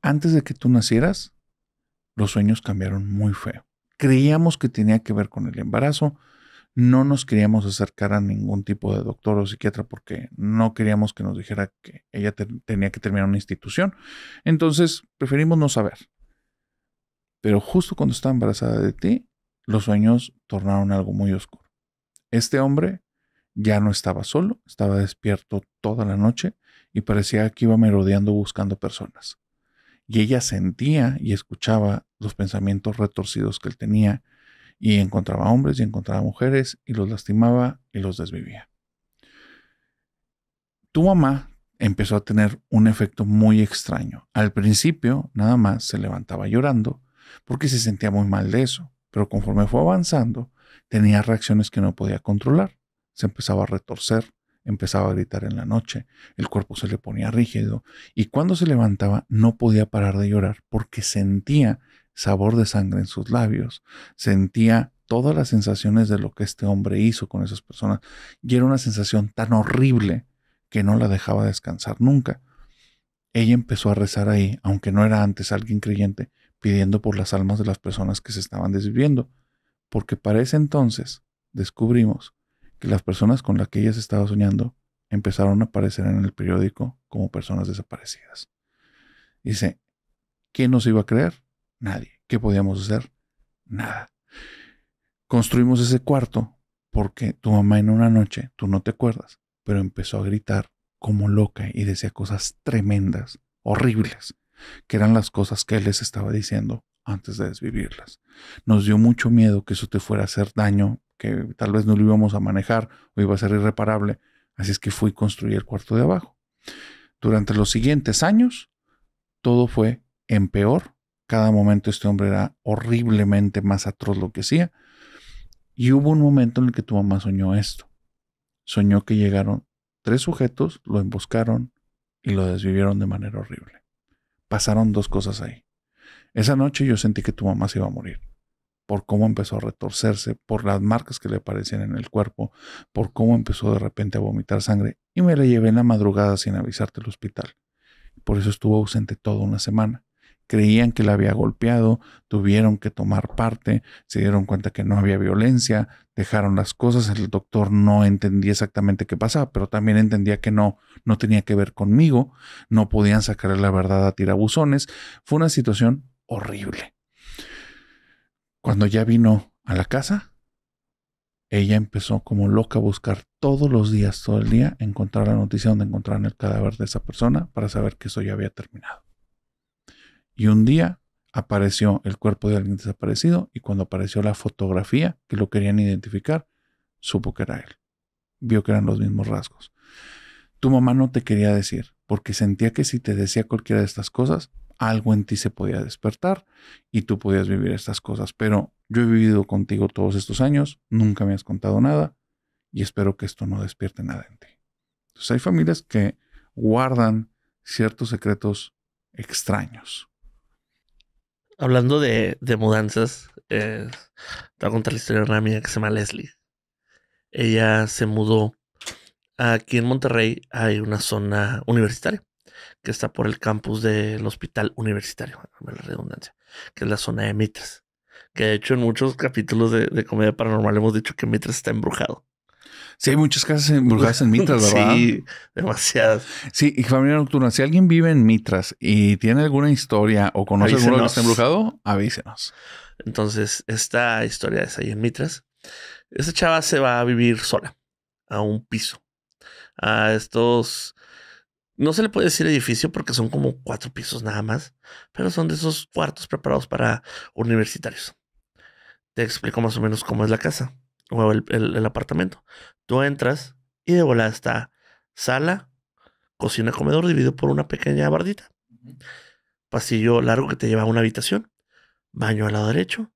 Antes de que tú nacieras, los sueños cambiaron muy feo. Creíamos que tenía que ver con el embarazo, no nos queríamos acercar a ningún tipo de doctor o psiquiatra porque no queríamos que nos dijera que ella tenía que terminar una institución. Entonces, preferimos no saber. Pero justo cuando estaba embarazada de ti, los sueños tornaron algo muy oscuro. Este hombre ya no estaba solo, estaba despierto toda la noche y parecía que iba merodeando buscando personas. Y ella sentía y escuchaba los pensamientos retorcidos que él tenía y encontraba hombres y encontraba mujeres y los lastimaba y los desvivía. Tu mamá empezó a tener un efecto muy extraño. Al principio, nada más se levantaba llorando porque se sentía muy mal de eso. Pero conforme fue avanzando, tenía reacciones que no podía controlar. Se empezaba a retorcer, empezaba a gritar en la noche, el cuerpo se le ponía rígido y cuando se levantaba no podía parar de llorar porque sentía sabor de sangre en sus labios, sentía todas las sensaciones de lo que este hombre hizo con esas personas y era una sensación tan horrible que no la dejaba descansar nunca. Ella empezó a rezar ahí, aunque no era antes alguien creyente, pidiendo por las almas de las personas que se estaban desviviendo, porque para ese entonces descubrimos que las personas con las que ella se estaba soñando empezaron a aparecer en el periódico como personas desaparecidas. Dice, ¿quién nos iba a creer? Nadie. ¿Qué podíamos hacer? Nada. Construimos ese cuarto porque tu mamá en una noche, tú no te acuerdas, pero empezó a gritar como loca y decía cosas tremendas, horribles que eran las cosas que él les estaba diciendo antes de desvivirlas. Nos dio mucho miedo que eso te fuera a hacer daño, que tal vez no lo íbamos a manejar o iba a ser irreparable, así es que fui a construir el cuarto de abajo. Durante los siguientes años, todo fue en peor. Cada momento este hombre era horriblemente más atroz lo que hacía. Y hubo un momento en el que tu mamá soñó esto. Soñó que llegaron tres sujetos, lo emboscaron y lo desvivieron de manera horrible pasaron dos cosas ahí. Esa noche yo sentí que tu mamá se iba a morir, por cómo empezó a retorcerse, por las marcas que le aparecían en el cuerpo, por cómo empezó de repente a vomitar sangre, y me la llevé en la madrugada sin avisarte al hospital. Por eso estuvo ausente toda una semana creían que la había golpeado, tuvieron que tomar parte, se dieron cuenta que no había violencia, dejaron las cosas, el doctor no entendía exactamente qué pasaba, pero también entendía que no, no tenía que ver conmigo, no podían sacarle la verdad a tirabuzones, fue una situación horrible. Cuando ya vino a la casa, ella empezó como loca a buscar todos los días, todo el día, encontrar la noticia donde encontraron el cadáver de esa persona para saber que eso ya había terminado. Y un día apareció el cuerpo de alguien desaparecido y cuando apareció la fotografía que lo querían identificar, supo que era él. Vio que eran los mismos rasgos. Tu mamá no te quería decir, porque sentía que si te decía cualquiera de estas cosas, algo en ti se podía despertar y tú podías vivir estas cosas. Pero yo he vivido contigo todos estos años, nunca me has contado nada y espero que esto no despierte nada en ti. Entonces hay familias que guardan ciertos secretos extraños. Hablando de, mudanzas, eh, te voy a contar la historia de una amiga que se llama Leslie. Ella se mudó aquí en Monterrey, hay una zona universitaria que está por el campus del hospital universitario, la redundancia, que es la zona de Mitras. Que de hecho en muchos capítulos de, de Comedia Paranormal hemos dicho que Mitras está embrujado. Sí, hay muchas casas embrujadas en Mitras, ¿verdad? Sí, demasiadas. Sí, y familia nocturna, si alguien vive en Mitras y tiene alguna historia o conoce alguno que está embrujado, avísenos. Entonces, esta historia es ahí en Mitras. Esa chava se va a vivir sola, a un piso. A estos. No se le puede decir edificio porque son como cuatro pisos nada más, pero son de esos cuartos preparados para universitarios. Te explico más o menos cómo es la casa o el, apartamento. Tú entras y de volada está sala, cocina, comedor, dividido por una pequeña bardita. Pasillo largo que te lleva a una habitación, baño al lado derecho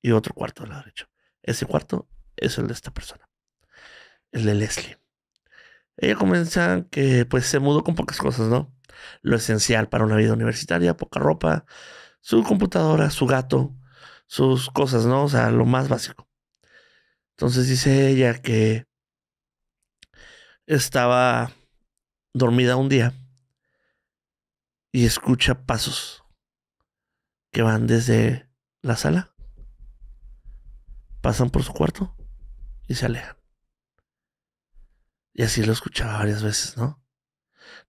y otro cuarto al lado derecho. Ese cuarto es el de esta persona, el de Leslie. Ella comienza que pues se mudó con pocas cosas, ¿no? Lo esencial para una vida universitaria, poca ropa, su computadora, su gato, sus cosas, ¿no? O sea, lo más básico. Entonces dice ella que estaba dormida un día y escucha pasos que van desde la sala, pasan por su cuarto y se alejan. Y así lo escuchaba varias veces, ¿no?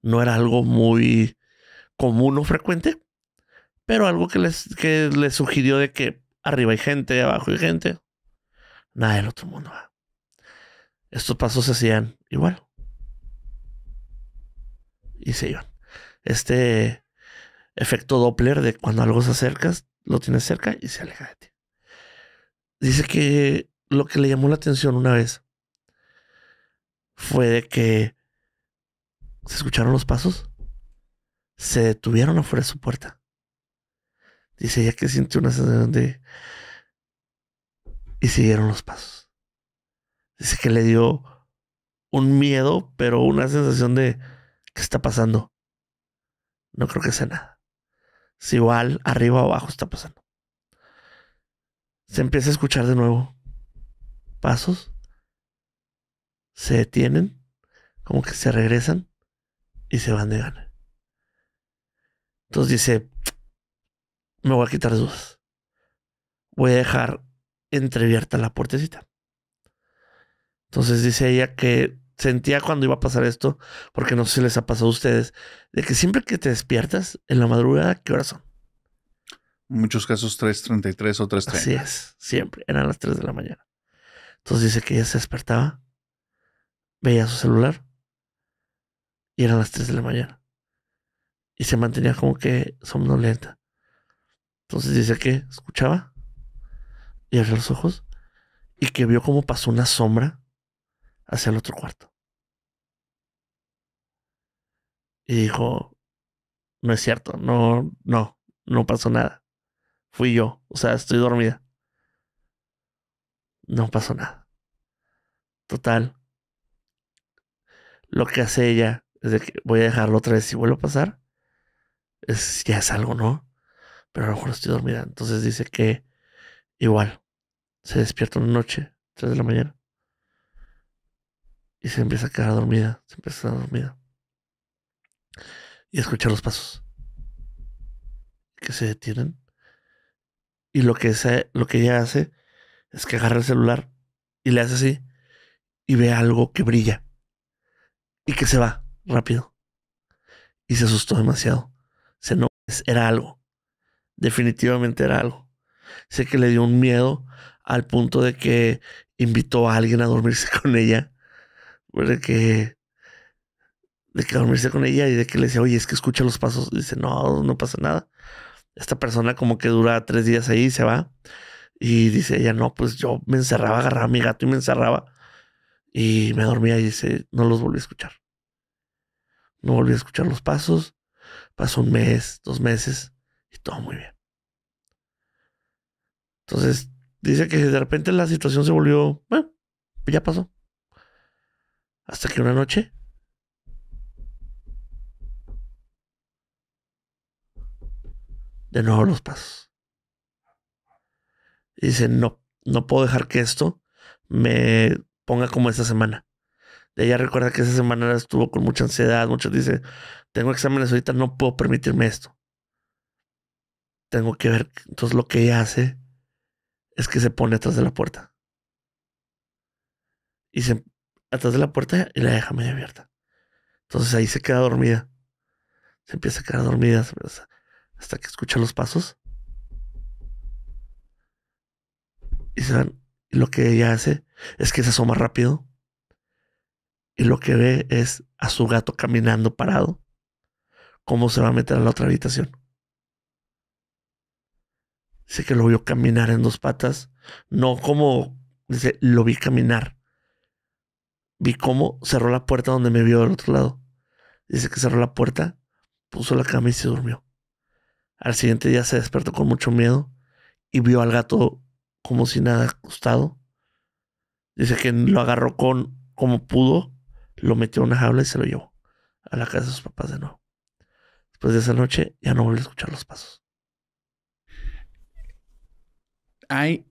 No era algo muy común o frecuente, pero algo que le que sugirió de que arriba hay gente, abajo hay gente. Nada del otro mundo. Estos pasos se hacían igual. Y se iban. Este efecto Doppler de cuando algo se acerca, lo tienes cerca y se aleja de ti. Dice que lo que le llamó la atención una vez fue de que se escucharon los pasos, se detuvieron afuera de su puerta. Dice ella que siente una sensación de y siguieron los pasos. Dice que le dio un miedo, pero una sensación de ¿qué está pasando? No creo que sea nada. Si igual arriba o abajo está pasando. Se empieza a escuchar de nuevo pasos. Se detienen, como que se regresan y se van de gana. Entonces dice, me voy a quitar dudas. Voy a dejar Entrevierta la puertecita. Entonces dice ella que sentía cuando iba a pasar esto, porque no sé si les ha pasado a ustedes, de que siempre que te despiertas en la madrugada, ¿qué horas son? En muchos casos 3.33 o 3.30. Así es, siempre, eran las 3 de la mañana. Entonces dice que ella se despertaba, veía su celular y eran las 3 de la mañana. Y se mantenía como que somnolenta. Entonces dice que escuchaba y abrió los ojos y que vio cómo pasó una sombra hacia el otro cuarto. Y dijo, no es cierto, no, no, no pasó nada. Fui yo, o sea, estoy dormida. No pasó nada. Total. Lo que hace ella es de que voy a dejarlo otra vez si vuelvo a pasar. Es, ya es algo, ¿no? Pero a lo mejor estoy dormida. Entonces dice que igual se despierta una noche, 3 de la mañana, y se empieza a quedar dormida, se empieza a dormir. dormida. Y escucha escuchar los pasos que se detienen. Y lo que, se, lo que ella hace es que agarra el celular y le hace así y ve algo que brilla y que se va rápido. Y se asustó demasiado. Se no era algo. Definitivamente era algo. Sé que le dio un miedo al punto de que invitó a alguien a dormirse con ella, pues, de que, de que dormirse con ella y de que le decía, oye, es que escucha los pasos. dice, no, no pasa nada. Esta persona como que dura tres días ahí y se va. Y dice ella, no, pues yo me encerraba, agarraba a mi gato y me encerraba. Y me dormía y dice, no los volví a escuchar. No volví a escuchar los pasos. Pasó un mes, dos meses y todo muy bien. Entonces, Dice que de repente la situación se volvió, bueno, ya pasó. Hasta que una noche de nuevo los pasos. dice, no, no puedo dejar que esto me ponga como esta semana. De ella recuerda que esa semana estuvo con mucha ansiedad, muchos dice, tengo exámenes ahorita, no puedo permitirme esto. Tengo que ver, entonces lo que ella hace es que se pone atrás de la puerta. Y se atrás de la puerta y la deja medio abierta. Entonces ahí se queda dormida. Se empieza a quedar dormida hasta que escucha los pasos. Y se van. Y lo que ella hace es que se asoma rápido. Y lo que ve es a su gato caminando parado. Cómo se va a meter a la otra habitación. Dice que lo vio caminar en dos patas, no como, dice, lo vi caminar. Vi cómo cerró la puerta donde me vio del otro lado. Dice que cerró la puerta, puso la cama y se durmió. Al siguiente día se despertó con mucho miedo y vio al gato como si nada acostado. Dice que lo agarró con como pudo, lo metió en una jaula y se lo llevó a la casa de sus papás de nuevo. Después de esa noche ya no volvió a escuchar los pasos hay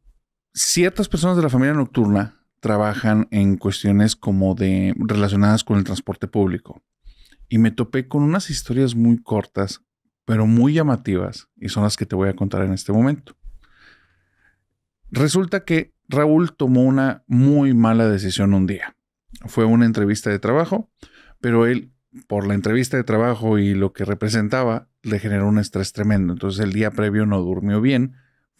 ciertas personas de la familia nocturna trabajan en cuestiones como de relacionadas con el transporte público. Y me topé con unas historias muy cortas, pero muy llamativas, y son las que te voy a contar en este momento. Resulta que Raúl tomó una muy mala decisión un día. Fue una entrevista de trabajo, pero él, por la entrevista de trabajo y lo que representaba, le generó un estrés tremendo. Entonces el día previo no durmió bien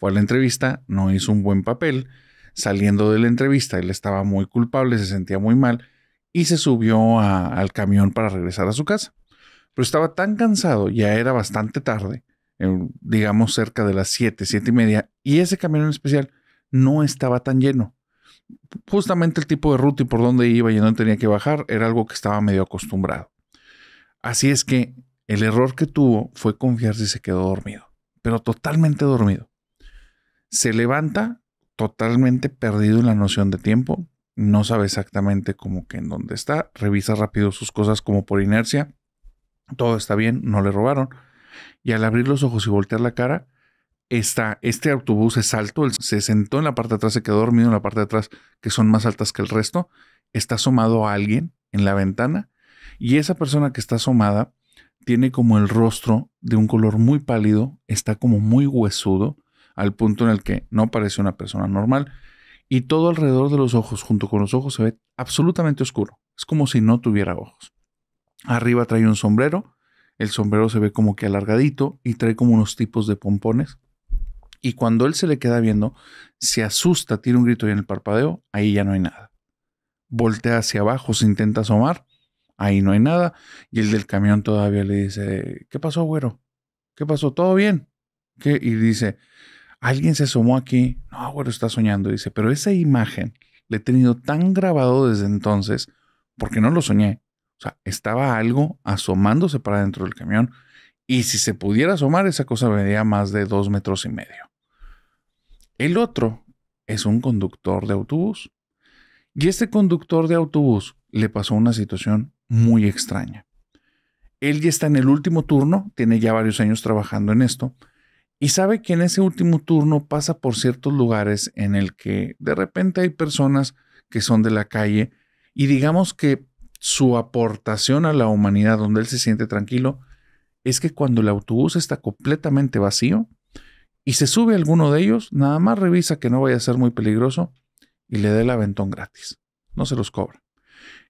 a la entrevista, no hizo un buen papel. Saliendo de la entrevista, él estaba muy culpable, se sentía muy mal y se subió al camión para regresar a su casa. Pero estaba tan cansado, ya era bastante tarde, eh, digamos cerca de las 7, 7 y media, y ese camión en especial no estaba tan lleno. Justamente el tipo de ruta y por donde iba y dónde tenía que bajar era algo que estaba medio acostumbrado. Así es que el error que tuvo fue confiarse y se quedó dormido, pero totalmente dormido. Se levanta totalmente perdido en la noción de tiempo, no sabe exactamente cómo que en dónde está, revisa rápido sus cosas como por inercia, todo está bien, no le robaron. Y al abrir los ojos y voltear la cara, está, este autobús es alto, él se sentó en la parte de atrás, se quedó dormido en la parte de atrás, que son más altas que el resto, está asomado a alguien en la ventana y esa persona que está asomada tiene como el rostro de un color muy pálido, está como muy huesudo, al punto en el que no parece una persona normal y todo alrededor de los ojos, junto con los ojos, se ve absolutamente oscuro. Es como si no tuviera ojos. Arriba trae un sombrero, el sombrero se ve como que alargadito y trae como unos tipos de pompones. Y cuando él se le queda viendo, se asusta, Tiene un grito y en el parpadeo, ahí ya no hay nada. Voltea hacia abajo, se intenta asomar, ahí no hay nada. Y el del camión todavía le dice, ¿qué pasó, güero? ¿Qué pasó? ¿Todo bien? ¿Qué? Y dice, alguien se asomó aquí. No, bueno, está soñando. Dice, pero esa imagen la he tenido tan grabado desde entonces porque no lo soñé. O sea, estaba algo asomándose para dentro del camión y si se pudiera asomar, esa cosa vería más de dos metros y medio. El otro es un conductor de autobús. Y este conductor de autobús le pasó una situación muy extraña. Él ya está en el último turno, tiene ya varios años trabajando en esto, y sabe que en ese último turno pasa por ciertos lugares en el que de repente hay personas que son de la calle y digamos que su aportación a la humanidad donde él se siente tranquilo es que cuando el autobús está completamente vacío y se sube alguno de ellos, nada más revisa que no vaya a ser muy peligroso y le dé el aventón gratis. No se los cobra.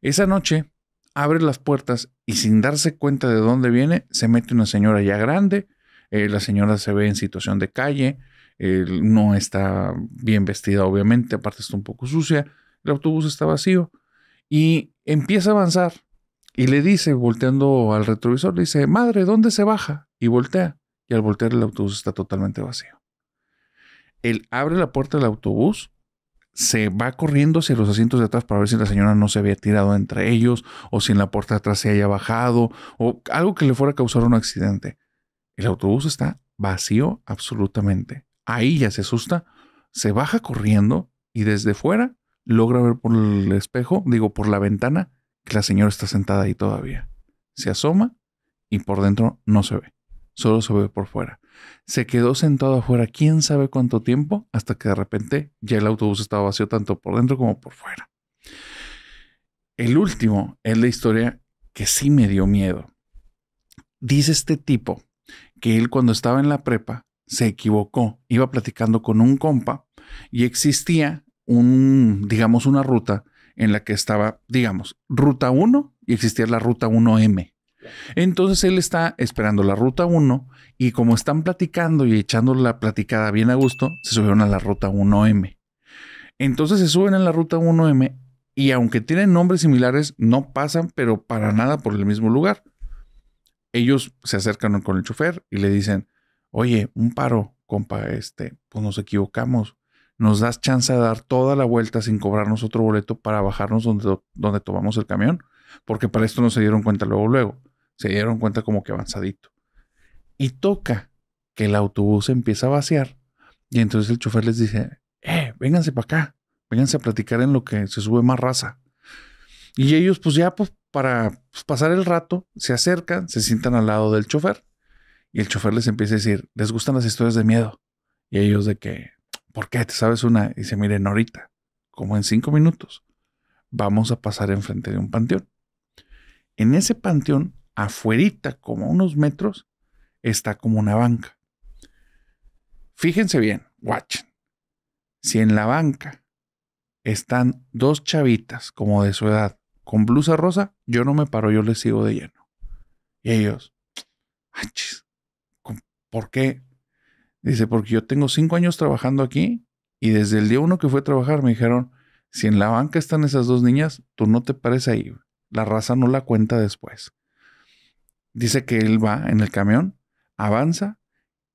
Esa noche abre las puertas y sin darse cuenta de dónde viene, se mete una señora ya grande eh, la señora se ve en situación de calle, no está bien vestida obviamente, aparte está un poco sucia, el autobús está vacío y empieza a avanzar y le dice, volteando al retrovisor, le dice, madre, ¿dónde se baja? Y voltea y al voltear el autobús está totalmente vacío. Él abre la puerta del autobús, se va corriendo hacia los asientos de atrás para ver si la señora no se había tirado entre ellos o si en la puerta de atrás se haya bajado o algo que le fuera a causar un accidente. El autobús está vacío absolutamente. Ahí ya se asusta, se baja corriendo y desde fuera logra ver por el espejo, digo, por la ventana, que la señora está sentada ahí todavía. Se asoma y por dentro no se ve, solo se ve por fuera. Se quedó sentado afuera quién sabe cuánto tiempo hasta que de repente ya el autobús estaba vacío tanto por dentro como por fuera. El último es la historia que sí me dio miedo. Dice este tipo que él cuando estaba en la prepa se equivocó, iba platicando con un compa y existía un, digamos, una ruta en la que estaba, digamos, ruta 1 y existía la ruta 1M. Entonces él está esperando la ruta 1 y como están platicando y echando la platicada bien a gusto, se subieron a la ruta 1M. Entonces se suben a la ruta 1M y aunque tienen nombres similares, no pasan, pero para nada por el mismo lugar ellos se acercan con el chofer y le dicen, oye, un paro, compa, este, pues nos equivocamos. Nos das chance de dar toda la vuelta sin cobrarnos otro boleto para bajarnos donde, donde tomamos el camión, porque para esto no se dieron cuenta luego, luego. Se dieron cuenta como que avanzadito. Y toca que el autobús empieza a vaciar. Y entonces el chofer les dice, eh, vénganse para acá, vénganse a platicar en lo que se sube más raza. Y ellos pues ya pues para pues, pasar el rato, se acercan, se sientan al lado del chofer y el chofer les empieza a decir, les gustan las historias de miedo. Y ellos de que, ¿por qué? ¿Te sabes una? Y se miren, ahorita, como en cinco minutos, vamos a pasar enfrente de un panteón. En ese panteón, afuerita, como unos metros, está como una banca. Fíjense bien, watchen. Si en la banca están dos chavitas como de su edad con blusa rosa, yo no me paro, yo les sigo de lleno. Y ellos, achis, ¿por qué? Dice, porque yo tengo cinco años trabajando aquí y desde el día uno que fue a trabajar me dijeron, si en la banca están esas dos niñas, tú no te pares ahí. La raza no la cuenta después. Dice que él va en el camión, avanza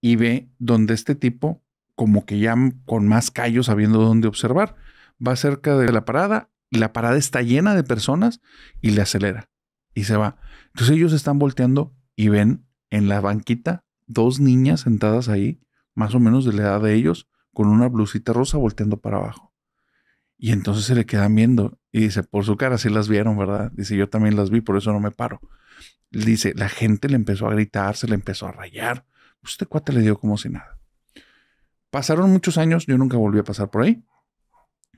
y ve donde este tipo, como que ya con más callos sabiendo dónde observar, va cerca de la parada la parada está llena de personas y le acelera y se va. Entonces ellos están volteando y ven en la banquita dos niñas sentadas ahí, más o menos de la edad de ellos, con una blusita rosa volteando para abajo. Y entonces se le quedan viendo y dice, por su cara, sí las vieron, ¿verdad? Dice, yo también las vi, por eso no me paro. Dice, la gente le empezó a gritar, se le empezó a rayar. Usted cuate le dio como si nada. Pasaron muchos años, yo nunca volví a pasar por ahí.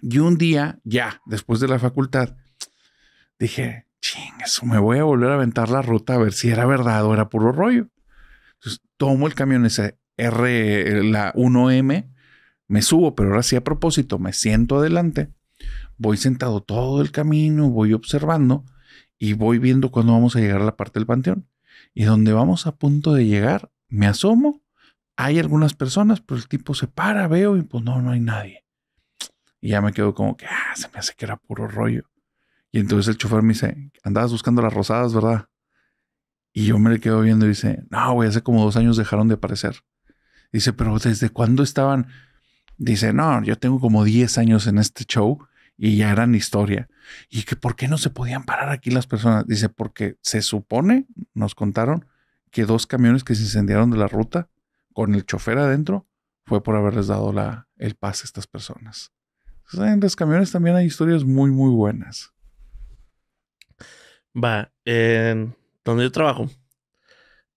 Y un día, ya, después de la facultad, dije, ching, eso me voy a volver a aventar la ruta a ver si era verdad o era puro rollo. Entonces tomo el camión ese R, eh, la 1M, me subo, pero ahora sí a propósito, me siento adelante, voy sentado todo el camino, voy observando y voy viendo cuándo vamos a llegar a la parte del panteón. Y donde vamos a punto de llegar, me asomo, hay algunas personas, pero el tipo se para, veo y pues no, no hay nadie. Y ya me quedo como que, ah, se me hace que era puro rollo. Y entonces el chofer me dice, andabas buscando las rosadas, ¿verdad? Y yo me le quedo viendo y dice, no, güey, hace como dos años dejaron de aparecer. Dice, pero ¿desde cuándo estaban? Dice, no, yo tengo como 10 años en este show y ya eran historia. Y que por qué no se podían parar aquí las personas. Dice, porque se supone, nos contaron, que dos camiones que se incendiaron de la ruta con el chofer adentro fue por haberles dado la, el pase a estas personas. Pues, en los camiones también hay historias muy, muy buenas. Va, donde yo trabajo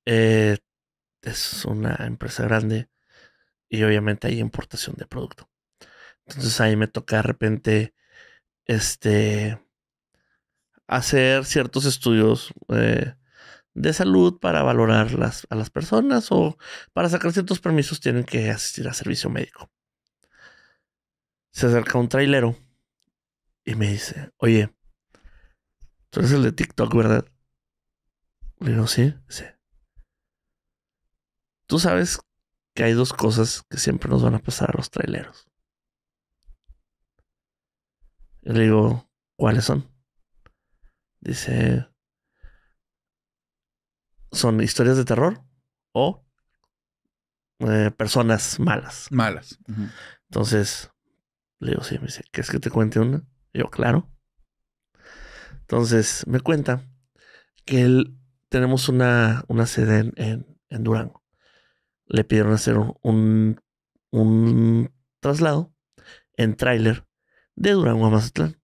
eh, es una empresa grande y obviamente hay importación de producto. Entonces ahí me toca de repente este, hacer ciertos estudios eh, de salud para valorar las, a las personas o para sacar ciertos permisos tienen que asistir a servicio médico se acerca un trailero y me dice, oye, tú eres el de TikTok, ¿verdad? Le digo, sí, sí. Tú sabes que hay dos cosas que siempre nos van a pasar a los traileros. le digo, ¿cuáles son? Dice, son historias de terror o eh, personas malas. Malas. Entonces, le digo, sí, me dice, es que te cuente una? yo, claro. Entonces me cuenta que él, tenemos una, una sede en, Durango. Le pidieron hacer un, traslado en tráiler de Durango a Mazatlán.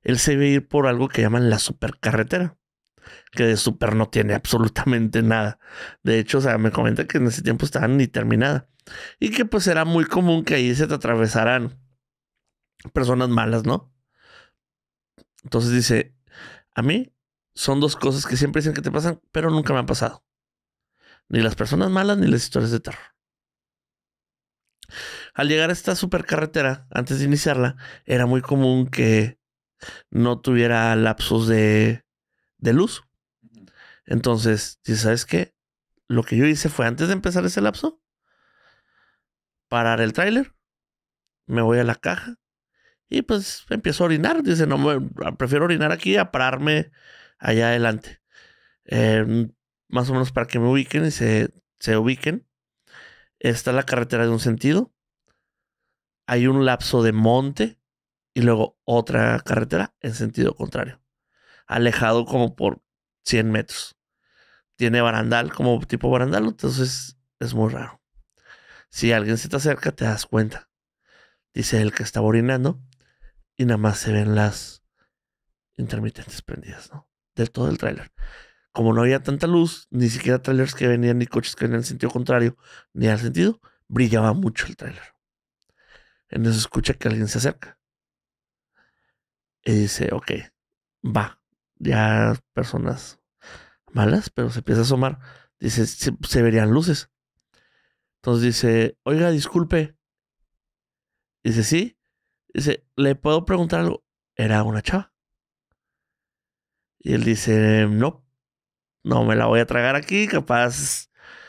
Él se iba a ir por algo que llaman la supercarretera, que de super no tiene absolutamente nada. De hecho, o sea, me comenta que en ese tiempo estaba ni terminada y que pues era muy común que ahí se te atravesaran personas malas, ¿no? Entonces dice, a mí son dos cosas que siempre dicen que te pasan, pero nunca me han pasado. Ni las personas malas ni las historias de terror. Al llegar a esta supercarretera, antes de iniciarla, era muy común que no tuviera lapsos de, luz. Entonces, ¿sabes qué? Lo que yo hice fue antes de empezar ese lapso, parar el tráiler, me voy a la caja, y pues empiezo a orinar. Dice, no, me, prefiero orinar aquí a pararme allá adelante. Em, más o menos para que me ubiquen y se, se ubiquen. Está la carretera de un sentido. Hay un lapso de monte y luego otra carretera en sentido contrario. Alejado como por 100 metros. Tiene barandal como tipo barandal, entonces es muy raro. Si alguien se te acerca, te das cuenta. Dice el que estaba orinando y nada más se ven las intermitentes prendidas, ¿no? De todo el tráiler. Como no había tanta luz, ni siquiera trailers que venían ni coches que venían en sentido contrario, ni al sentido, brillaba mucho el tráiler. entonces escucha que alguien se acerca. Y dice, ok, va, ya personas malas, pero se empieza a asomar. Dice, se verían luces. Entonces dice, oiga, disculpe. Dice, sí. Dice, ¿le puedo preguntar algo? Era una chava. Y él dice, no, no me la voy a tragar aquí, capaz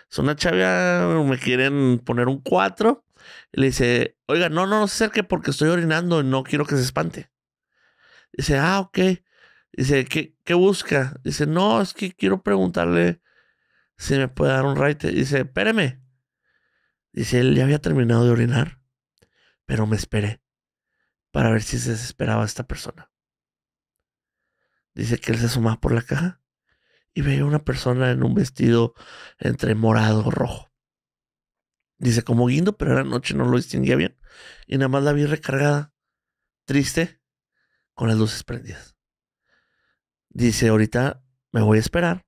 es una chava, me quieren poner un cuatro. le dice, oiga, no, no, no se acerque porque estoy orinando y no quiero que se espante. Dice, ah, ok. Dice, ¿qué, qué busca? Dice, no, es que quiero preguntarle si me puede dar un raite. Dice, espéreme. Dice, él ya había terminado de orinar, pero me esperé para ver si se desesperaba esta persona. Dice que él se asomaba por la caja y veía una persona en un vestido entre morado o rojo. Dice como guindo, pero era noche, no lo distinguía bien. Y nada más la vi recargada, triste, con las luces prendidas. Dice, ahorita me voy a esperar.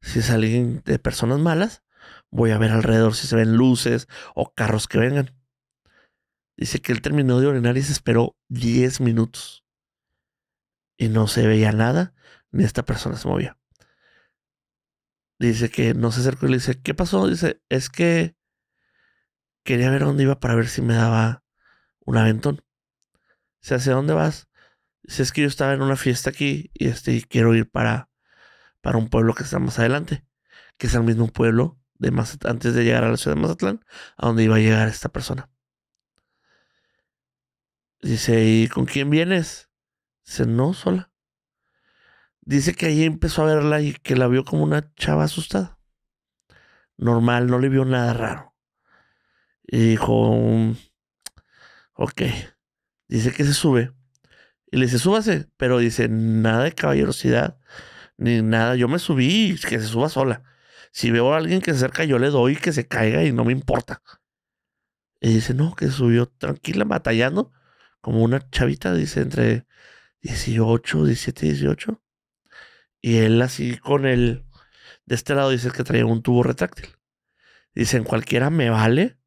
Si es alguien de personas malas, voy a ver alrededor si se ven luces o carros que vengan. Dice que él terminó de orinar y se esperó 10 minutos. Y no se veía nada, ni esta persona se movía. Dice que no se acercó y le dice, ¿qué pasó? Dice, es que quería ver dónde iba para ver si me daba un aventón. Dice, ¿hacia dónde vas? Dice, es que yo estaba en una fiesta aquí y, este, quiero ir para, para un pueblo que está más adelante, que es el mismo pueblo de antes de llegar a la ciudad de Mazatlán, a donde iba a llegar esta persona. Dice, ¿y con quién vienes? Dice, no, sola. Dice que ahí empezó a verla y que la vio como una chava asustada. Normal, no le vio nada raro. Y dijo, ok. Dice que se sube. Y le dice, súbase. Pero dice, nada de caballerosidad, ni nada. Yo me subí, que se suba sola. Si veo a alguien que se acerca, yo le doy que se caiga y no me importa. Y dice, no, que subió tranquila, batallando como una chavita, dice, entre 18, 17, 18. Y él así con el, de este lado dice que traía un tubo retráctil. Dicen, cualquiera me vale.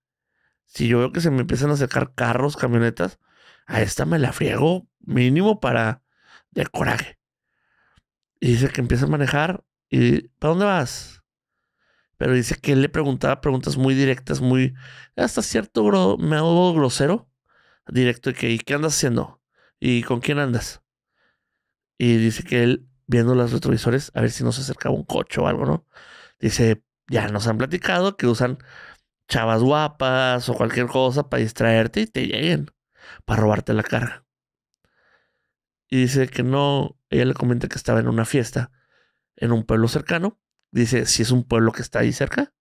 Si yo veo que se me empiezan a sacar carros, camionetas, a esta me la friego mínimo para de coraje. Y dice que empieza a manejar y ¿para dónde vas? Pero dice que él le preguntaba preguntas muy directas, muy hasta cierto modo grosero directo y que, ¿qué andas haciendo? ¿Y con quién andas? Y dice que él, viendo los retrovisores, a ver si nos acercaba un coche o algo, ¿no? Dice, ya nos han platicado que usan chavas guapas o cualquier cosa para distraerte y te lleguen, para robarte la cara... Y dice que no, ella le comenta que estaba en una fiesta en un pueblo cercano. Dice, si es un pueblo que está ahí cerca,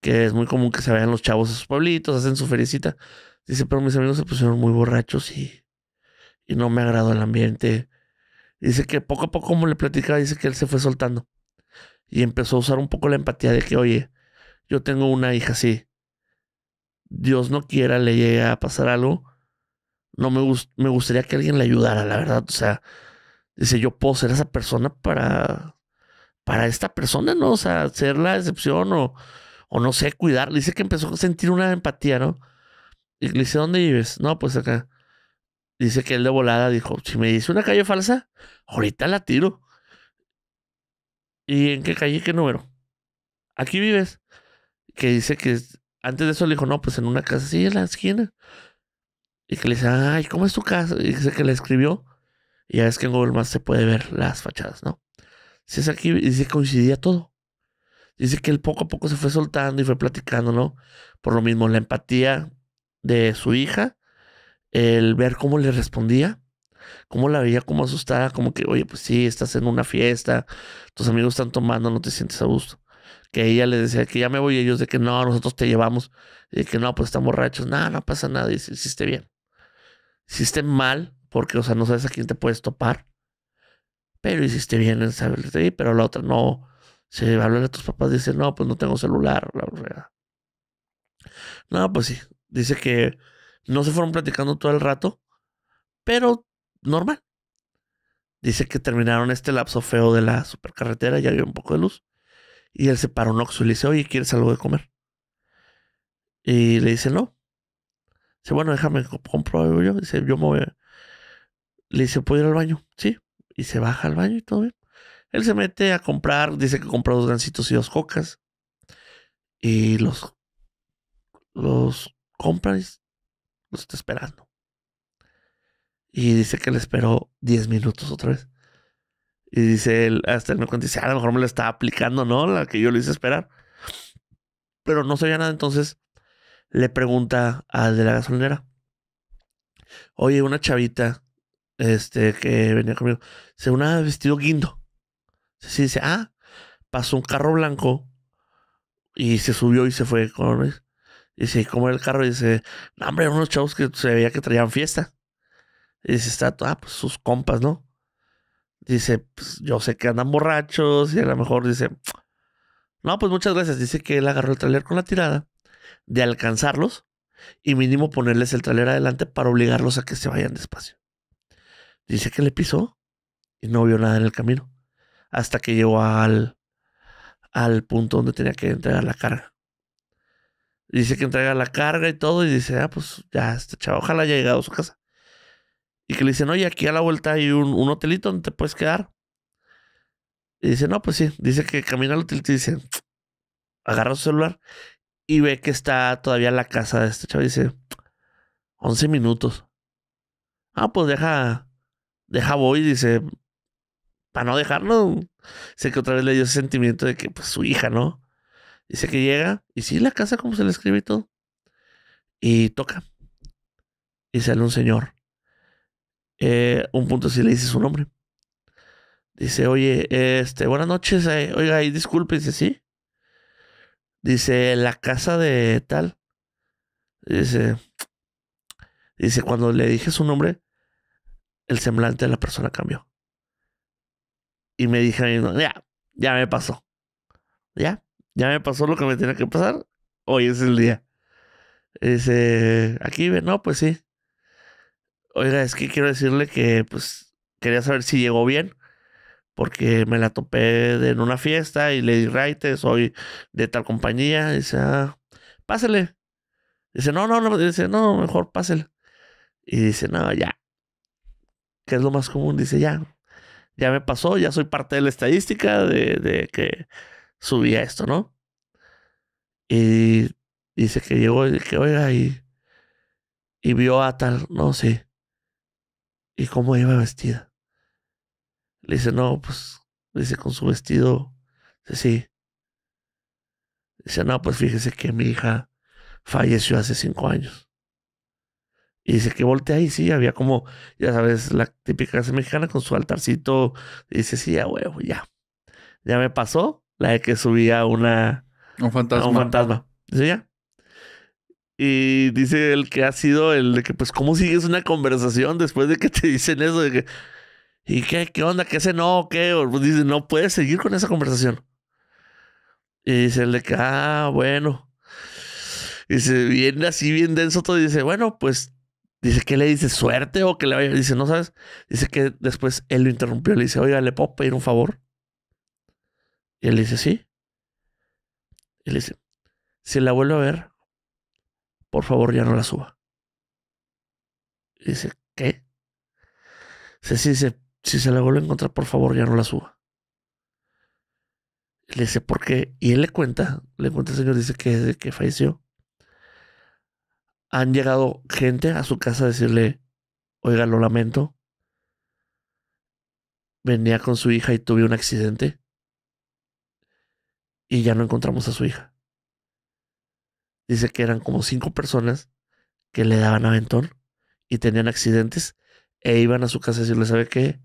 que es muy común que se vean los chavos a sus pueblitos, hacen su felicita Dice, pero mis amigos se pusieron muy borrachos y, y no me agradó el ambiente. Dice que poco a poco, como le platicaba, dice que él se fue soltando. Y empezó a usar un poco la empatía de que, oye, yo tengo una hija así. Dios no quiera le llegue a pasar algo. No me, me gustaría que alguien le ayudara, la verdad. O sea, dice, yo puedo ser esa persona para, para esta persona, ¿no? O sea, ser la excepción o, o no sé, cuidarla. Dice que empezó a sentir una empatía, ¿no? Y le dice, ¿dónde vives? No, pues acá. Dice que él de volada dijo, si me dice una calle falsa, ahorita la tiro. ¿Y en qué calle, qué número? Aquí vives. Que dice que antes de eso le dijo, no, pues en una casa, así... en la esquina. Y que le dice, ay, ¿cómo es tu casa? Y dice que le escribió. Y ya es que en Google Maps se puede ver las fachadas, ¿no? Si es aquí, dice que coincidía todo. Dice que él poco a poco se fue soltando y fue platicando, ¿no? Por lo mismo, la empatía de su hija, el ver cómo le respondía, cómo la veía cómo asustada, como que, oye, pues sí, estás en una fiesta, tus amigos están tomando, no te sientes a gusto. Que ella le decía que ya me voy, y ellos de que no, nosotros te llevamos, y de que no, pues están borrachos, no, no pasa nada, y hiciste bien. Hiciste mal, porque, o sea, no sabes a quién te puedes topar, pero hiciste bien en pero la otra no. Se habla a tus papás, dice, no, pues no tengo celular, la No, pues sí, Dice que no se fueron platicando todo el rato, pero normal. Dice que terminaron este lapso feo de la supercarretera, ya había un poco de luz. Y él se paró un oxo y le dice, oye, ¿quieres algo de comer? Y le dice, no. Dice, bueno, déjame compro algo yo. Dice, yo me voy. Le dice, ¿puedo ir al baño? Sí. Y se baja al baño y todo bien. Él se mete a comprar, dice que compró dos gancitos y dos cocas. Y los, los compras, nos está esperando. Y dice que le esperó 10 minutos otra vez. Y dice él, hasta él me cuenta, dice, ah, a lo mejor me lo está aplicando, ¿no? La que yo le hice esperar. Pero no sabía nada, entonces le pregunta al de la gasolinera. Oye, una chavita, este, que venía conmigo, se una vestido guindo. Sí, dice, ah, pasó un carro blanco y se subió y se fue con... Y dice, ¿cómo era el carro? dice, no, hombre, unos chavos que se veía que traían fiesta. Y dice, está, ah, pues sus compas, ¿no? dice, pues yo sé que andan borrachos y a lo mejor dice, no, pues muchas gracias. Dice que él agarró el trailer con la tirada de alcanzarlos y mínimo ponerles el trailer adelante para obligarlos a que se vayan despacio. Dice que le pisó y no vio nada en el camino hasta que llegó al, al punto donde tenía que entregar la carga dice que entrega la carga y todo. Y dice, ah, pues ya, este chavo, ojalá haya llegado a su casa. Y que le dicen, oye, aquí a la vuelta hay un, hotelito donde te puedes quedar. Y dice, no, pues sí. Dice que camina al hotelito y dice, agarra su celular y ve que está todavía en la casa de este chavo. Y dice, 11 minutos. Ah, pues deja, deja voy. Dice, para no dejarlo. Sé que otra vez le dio ese sentimiento de que, pues, su hija, ¿no? Dice que llega y sí, la casa como se le escribe y todo. Y toca. Y sale un señor. Eh, un punto si le dice su nombre. Dice, oye, este, buenas noches. Eh, oiga, y disculpe, dice, sí. Dice, la casa de tal. Dice, dice, cuando le dije su nombre, el semblante de la persona cambió. Y me dije ya, ya me pasó. Ya, ya me pasó lo que me tenía que pasar, hoy es el día. Dice, aquí no, pues sí. Oiga, es que quiero decirle que pues quería saber si llegó bien, porque me la topé en una fiesta y le di raite, soy de tal compañía. Dice, ah, pásele. Dice, no, no, no, dice, no, mejor pásele. Y dice, no, ya. ¿Qué es lo más común, dice, ya. Ya me pasó, ya soy parte de la estadística de que subía esto, ¿no? Y dice que llegó y que, oiga, y, y vio a tal, no sé. ¿Y cómo iba vestida? Le dice, no, pues, dice, con su vestido. Dice, sí. Dice, no, pues fíjese que mi hija falleció hace cinco años. Y dice que voltea ahí, sí, había como, ya sabes, la típica casa mexicana con su altarcito. Dice, sí, ya, huevo, ya. Ya me pasó la de que subía una, un fantasma. un fantasma. ya. Y dice el que ha sido el de que, pues, ¿cómo sigues una conversación después de que te dicen eso? De que, ¿Y qué, qué onda? ¿Qué se no? ¿Qué? Pues, dice, no puedes seguir con esa conversación. Y dice el de que, ah, bueno. Y dice, viene así, bien denso todo. Y dice, bueno, pues, dice, que le dice? ¿Suerte o que le vaya? Dice, no sabes. Dice que después él lo interrumpió. Le dice, oiga, ¿le puedo pedir un favor? Y él dice, sí. Y él dice, si la vuelve a ver, por favor ya no la suba. Y dice, ¿qué? Dice, sí, dice, si se la vuelve a encontrar, por favor ya no la suba. Y le dice, ¿por qué? Y él le cuenta, le cuenta al señor, dice que que falleció, han llegado gente a su casa a decirle, oiga, lo lamento, venía con su hija y tuve un accidente y ya no encontramos a su hija. Dice que eran como cinco personas que le daban aventón y tenían accidentes e iban a su casa a decirle, ¿sabe qué?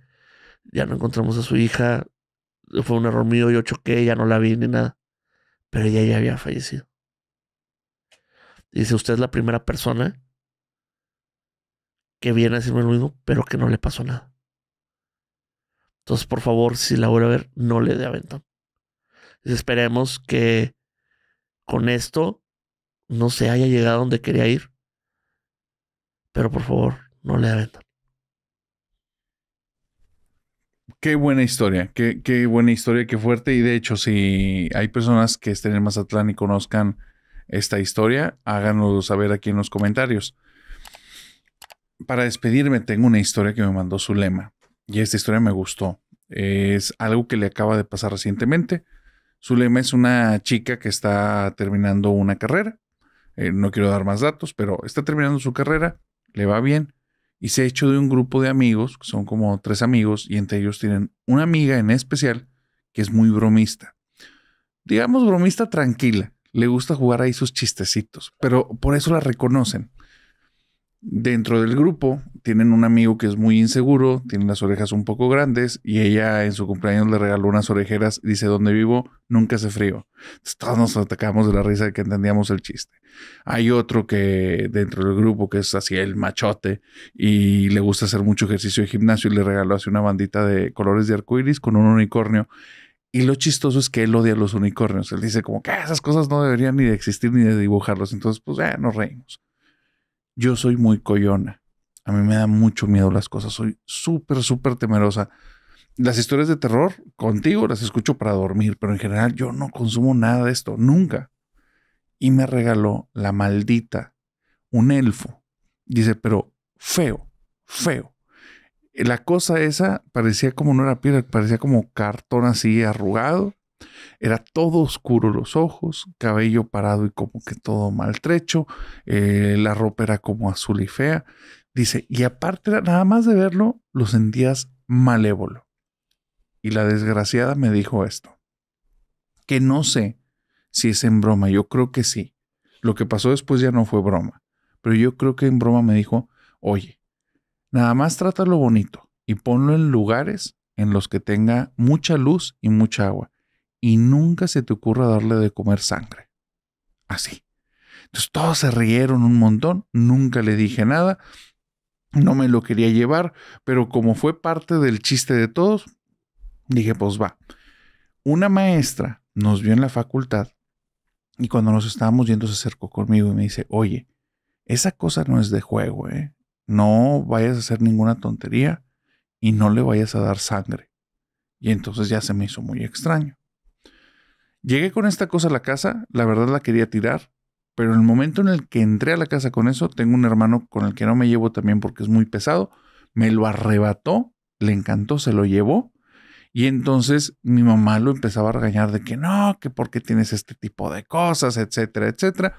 Ya no encontramos a su hija, fue un error mío, yo choqué, ya no la vi ni nada, pero ella ya había fallecido. Dice, usted es la primera persona que viene a decirme lo mismo, pero que no le pasó nada. Entonces, por favor, si la vuelve a ver, no le dé aventón. Esperemos que con esto no se haya llegado donde quería ir. Pero por favor, no le aventan. Qué buena historia, qué, buena historia, qué fuerte. Y de hecho, si hay personas que estén en Mazatlán y conozcan esta historia, háganlo saber aquí en los comentarios. Para despedirme, tengo una historia que me mandó Zulema. Y esta historia me gustó. Es algo que le acaba de pasar recientemente. Zulema es una chica que está terminando una carrera. Eh, no quiero dar más datos, pero está terminando su carrera, le va bien y se ha hecho de un grupo de amigos, son como tres amigos, y entre ellos tienen una amiga en especial que es muy bromista. Digamos bromista tranquila, le gusta jugar ahí sus chistecitos, pero por eso la reconocen dentro del grupo tienen un amigo que es muy inseguro, tiene las orejas un poco grandes y ella en su cumpleaños le regaló unas orejeras dice, donde vivo nunca hace frío. Entonces, todos nos atacamos de la risa de que entendíamos el chiste. Hay otro que dentro del grupo que es así el machote y le gusta hacer mucho ejercicio de gimnasio y le regaló así una bandita de colores de arcoiris con un unicornio. Y lo chistoso es que él odia los unicornios. Él dice como que ah, esas cosas no deberían ni de existir ni de dibujarlos. Entonces, pues, ya nos reímos. Yo soy muy coyona. A mí me da mucho miedo las cosas. Soy súper, súper temerosa. Las historias de terror contigo las escucho para dormir, pero en general yo no consumo nada de esto, nunca. Y me regaló la maldita, un elfo. Dice, pero feo, feo. La cosa esa parecía como no era piedra, parecía como cartón así arrugado era todo oscuro los ojos, cabello parado y como que todo maltrecho, eh, la ropa era como azul y fea. Dice, y aparte nada más de verlo, lo sentías malévolo. Y la desgraciada me dijo esto, que no sé si es en broma, yo creo que sí. Lo que pasó después ya no fue broma, pero yo creo que en broma me dijo, oye, nada más trátalo bonito y ponlo en lugares en los que tenga mucha luz y mucha agua y nunca se te ocurra darle de comer sangre. Así. Entonces todos se rieron un montón, nunca le dije nada, no me lo quería llevar, pero como fue parte del chiste de todos, dije, pues va. Una maestra nos vio en la facultad y cuando nos estábamos yendo se acercó conmigo y me dice, oye, esa cosa no es de juego, ¿eh? No vayas a hacer ninguna tontería y no le vayas a dar sangre. Y entonces ya se me hizo muy extraño. Llegué con esta cosa a la casa, la verdad la quería tirar, pero en el momento en el que entré a la casa con eso, tengo un hermano con el que no me llevo también porque es muy pesado, me lo arrebató, le encantó, se lo llevó. Y entonces mi mamá lo empezaba a regañar de que no, que por qué tienes este tipo de cosas, etcétera, etcétera.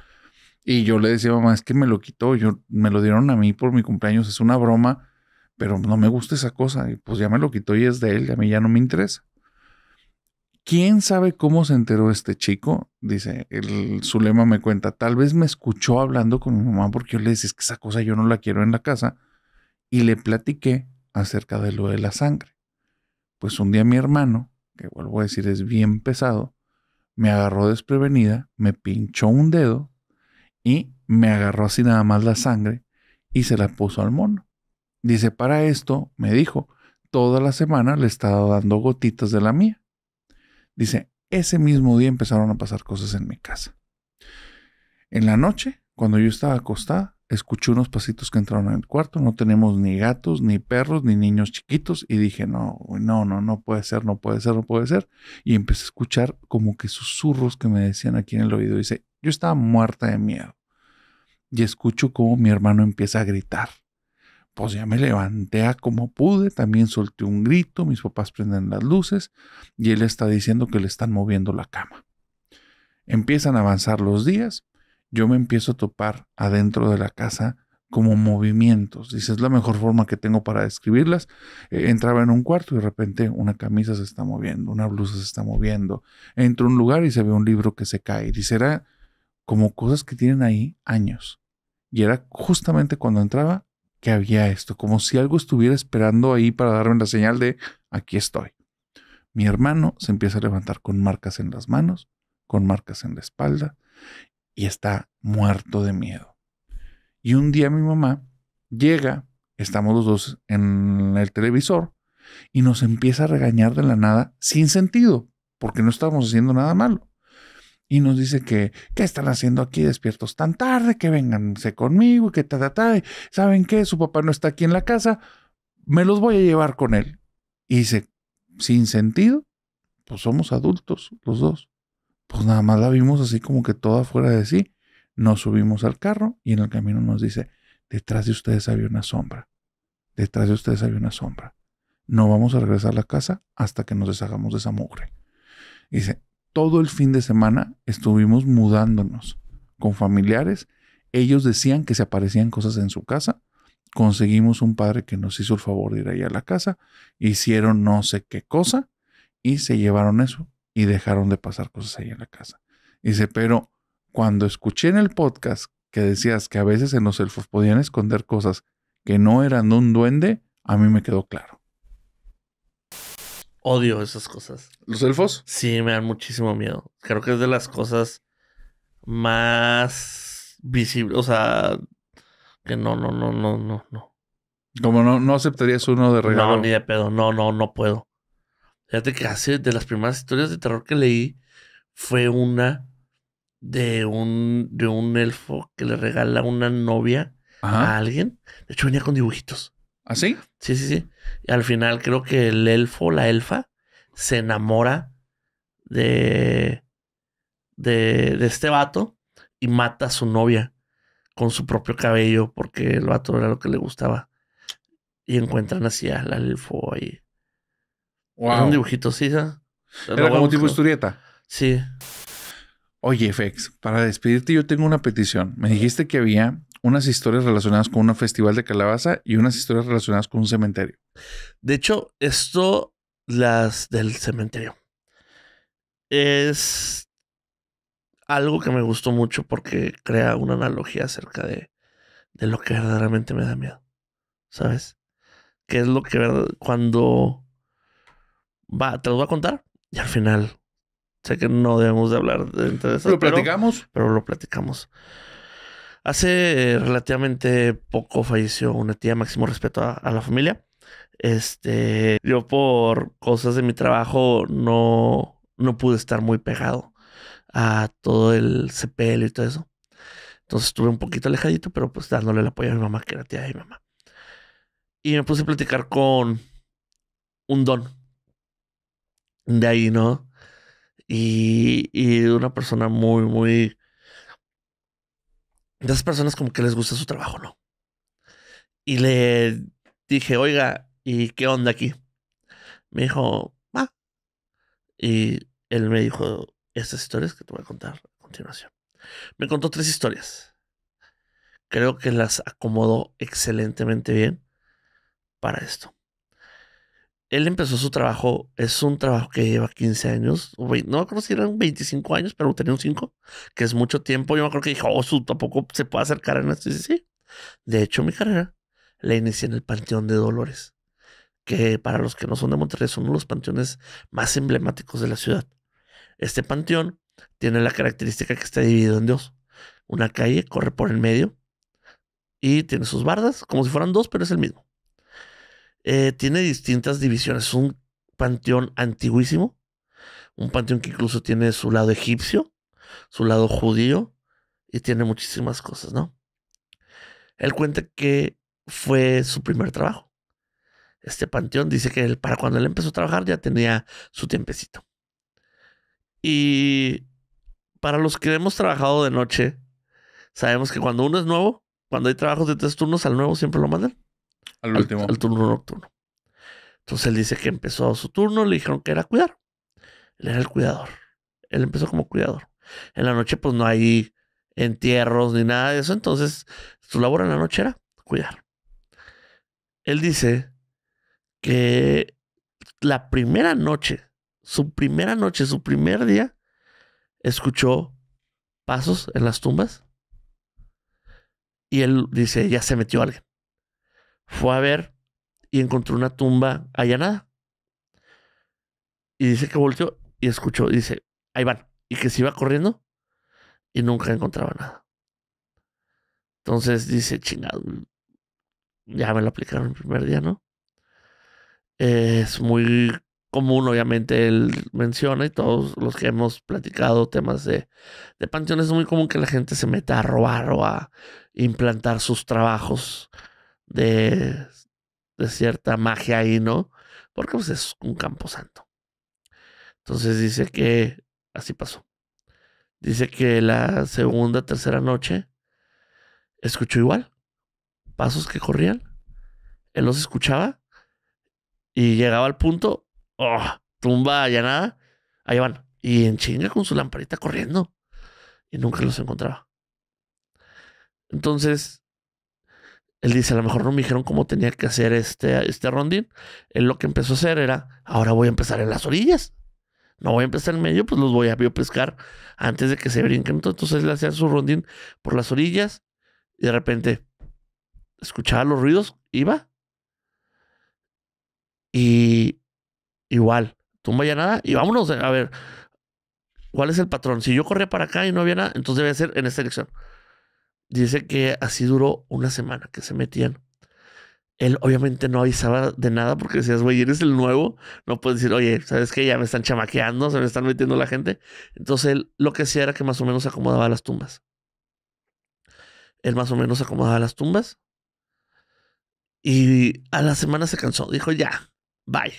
Y yo le decía, mamá, es que me lo quitó, yo, me lo dieron a mí por mi cumpleaños, es una broma, pero no me gusta esa cosa. Y pues ya me lo quitó y es de él, a mí ya no me interesa. ¿Quién sabe cómo se enteró este chico? Dice, el Zulema me cuenta, tal vez me escuchó hablando con mi mamá porque yo le decía, que esa cosa yo no la quiero en la casa. Y le platiqué acerca de lo de la sangre. Pues un día mi hermano, que vuelvo a decir es bien pesado, me agarró desprevenida, me pinchó un dedo y me agarró así nada más la sangre y se la puso al mono. Dice, para esto, me dijo, toda la semana le estaba dando gotitas de la mía Dice, ese mismo día empezaron a pasar cosas en mi casa. En la noche, cuando yo estaba acostada, escuché unos pasitos que entraron en el cuarto. No tenemos ni gatos, ni perros, ni niños chiquitos. Y dije, no, no, no, no puede ser, no puede ser, no puede ser. Y empecé a escuchar como que susurros que me decían aquí en el oído. Dice, yo estaba muerta de miedo. Y escucho como mi hermano empieza a gritar pues ya me levanté a como pude, también solté un grito, mis papás prenden las luces y él está diciendo que le están moviendo la cama. Empiezan a avanzar los días, yo me empiezo a topar adentro de la casa como movimientos. Dice, es la mejor forma que tengo para describirlas. E, entraba en un cuarto y de repente una camisa se está moviendo, una blusa se está moviendo. Entro a un lugar y se ve un libro que se cae. Dice, era como cosas que tienen ahí años. Y era justamente cuando entraba, que había esto, como si algo estuviera esperando ahí para darme la señal de aquí estoy. Mi hermano se empieza a levantar con marcas en las manos, con marcas en la espalda, y está muerto de miedo. Y un día mi mamá llega, estamos los dos en el televisor, y nos empieza a regañar de la nada sin sentido, porque no estábamos haciendo nada malo y nos dice que, ¿qué están haciendo aquí despiertos tan tarde? Que vénganse conmigo y que ta, ta, ta. ¿Saben qué? Su papá no está aquí en la casa, me los voy a llevar con él. Y dice, sin sentido, pues somos adultos los dos. Pues nada más la vimos así como que toda fuera de sí. Nos subimos al carro y en el camino nos dice, detrás de ustedes había una sombra. Detrás de ustedes había una sombra. No vamos a regresar a la casa hasta que nos deshagamos de esa mugre. dice, todo el fin de semana estuvimos mudándonos con familiares. Ellos decían que se aparecían cosas en su casa. Conseguimos un padre que nos hizo el favor de ir allá a la casa. Hicieron no sé qué cosa y se llevaron eso y dejaron de pasar cosas ahí en la casa. Dice, pero cuando escuché en el podcast que decías que a veces en los elfos podían esconder cosas que no eran de un duende, a mí me quedó claro. Odio esas cosas. ¿Los elfos? Sí, me dan muchísimo miedo. Creo que es de las cosas más visibles. O sea, que no, no, no, no, no, no. Como no, no aceptarías uno de regalo. No, ni de pedo. No, no, no puedo. Fíjate que hace de las primeras historias de terror que leí fue una de un, de un elfo que le regala una novia a alguien. De hecho, venía con dibujitos. ¿Así? ¿Ah, sí? Sí, sí, Y al final creo que el elfo, la elfa, se enamora de, de, de este vato y mata a su novia con su propio cabello porque el vato era lo que le gustaba. Y encuentran así al elfo ahí. Wow. un dibujito, sí, ¿sabes? ¿eh? Era como tipo historieta. Sí. Oye, Fex, para despedirte yo tengo una petición. Me dijiste que había unas historias relacionadas con un festival de calabaza y unas historias relacionadas con un cementerio. De hecho, esto, las del cementerio, es algo que me gustó mucho porque crea una analogía acerca de, lo que verdaderamente me da miedo. ¿Sabes? qué es lo que cuando va, te lo voy a contar y al final sé que no debemos de hablar de, de eso. Lo platicamos. pero lo platicamos. Hace eh, relativamente poco falleció una tía, máximo respeto a, la familia. Este, yo por cosas de mi trabajo no, no pude estar muy pegado a todo el CPL y todo eso. Entonces estuve un poquito alejadito, pero pues dándole el apoyo a mi mamá, que era tía de mi mamá. Y me puse a platicar con un don. De ahí, ¿no? Y, y una persona muy, muy de esas personas como que les gusta su trabajo, ¿no? Y le dije, oiga, ¿y qué onda aquí? Me dijo, va. Y él me dijo estas historias que te voy a contar a continuación. Me contó tres historias. Creo que las acomodó excelentemente bien para esto él empezó su trabajo, es un trabajo que lleva 15 años, no acuerdo si eran 25 años, pero tenía un 5, que es mucho tiempo. Yo me acuerdo que dijo, oh, tampoco se puede hacer carrera. Sí, sí, sí. De hecho, mi carrera la inicié en el Panteón de Dolores, que para los que no son de Monterrey son uno de los panteones más emblemáticos de la ciudad. Este panteón tiene la característica que está dividido en dos. Una calle corre por el medio y tiene sus bardas, como si fueran dos, pero es el mismo. Eh, tiene distintas divisiones. un panteón antiguísimo. Un panteón que incluso tiene su lado egipcio, su lado judío y tiene muchísimas cosas, ¿no? Él cuenta que fue su primer trabajo. Este panteón dice que para cuando él empezó a trabajar ya tenía su tiempecito. Y para los que hemos trabajado de noche, sabemos que cuando uno es nuevo, cuando hay trabajos de tres turnos al nuevo siempre lo mandan al, último. al turno nocturno. Entonces él dice que empezó su turno, le dijeron que era cuidar. Él era el cuidador. Él empezó como cuidador. En la noche, pues no hay entierros ni nada de eso. Entonces, su labor en la noche era cuidar. Él dice que la primera noche, su primera noche, su primer día, escuchó pasos en las tumbas. Y él dice, ya se metió alguien. Fue a ver y encontró una tumba nada Y dice que volteó y escuchó, dice, ahí van. Y que se iba corriendo y nunca encontraba nada. Entonces dice, chingado, ya me lo aplicaron el primer día, ¿no? es muy común, obviamente, él menciona y todos los que hemos platicado temas de, de panteones, es muy común que la gente se meta a robar o a implantar sus trabajos de, de cierta magia ahí, ¿no? Porque pues, es un campo santo. Entonces dice que así pasó. Dice que la segunda, tercera noche escuchó igual. Pasos que corrían. Él los escuchaba. Y llegaba al punto. Oh, tumba allanada. Ahí van. Y en chinga con su lamparita corriendo. Y nunca los encontraba. Entonces él dice, a lo mejor no me dijeron cómo tenía que hacer este, este rondín. Él lo que empezó a hacer era, ahora voy a empezar en las orillas. No voy a empezar en medio, pues los voy a biopescar antes de que se brinquen. Entonces le hacía su rondín por las orillas y de repente escuchaba los ruidos, iba. Y igual, no ya nada y vámonos a ver cuál es el patrón. Si yo corría para acá y no había nada, entonces debe ser en esta dirección. Dice que así duró una semana que se metían. Él obviamente no avisaba de nada porque decías, güey, eres el nuevo. No puedes decir, oye, ¿sabes qué? Ya me están chamaqueando, se me están metiendo la gente. Entonces él lo que hacía era que más o menos acomodaba las tumbas. Él más o menos acomodaba las tumbas. Y a la semana se cansó. Dijo, ya, bye.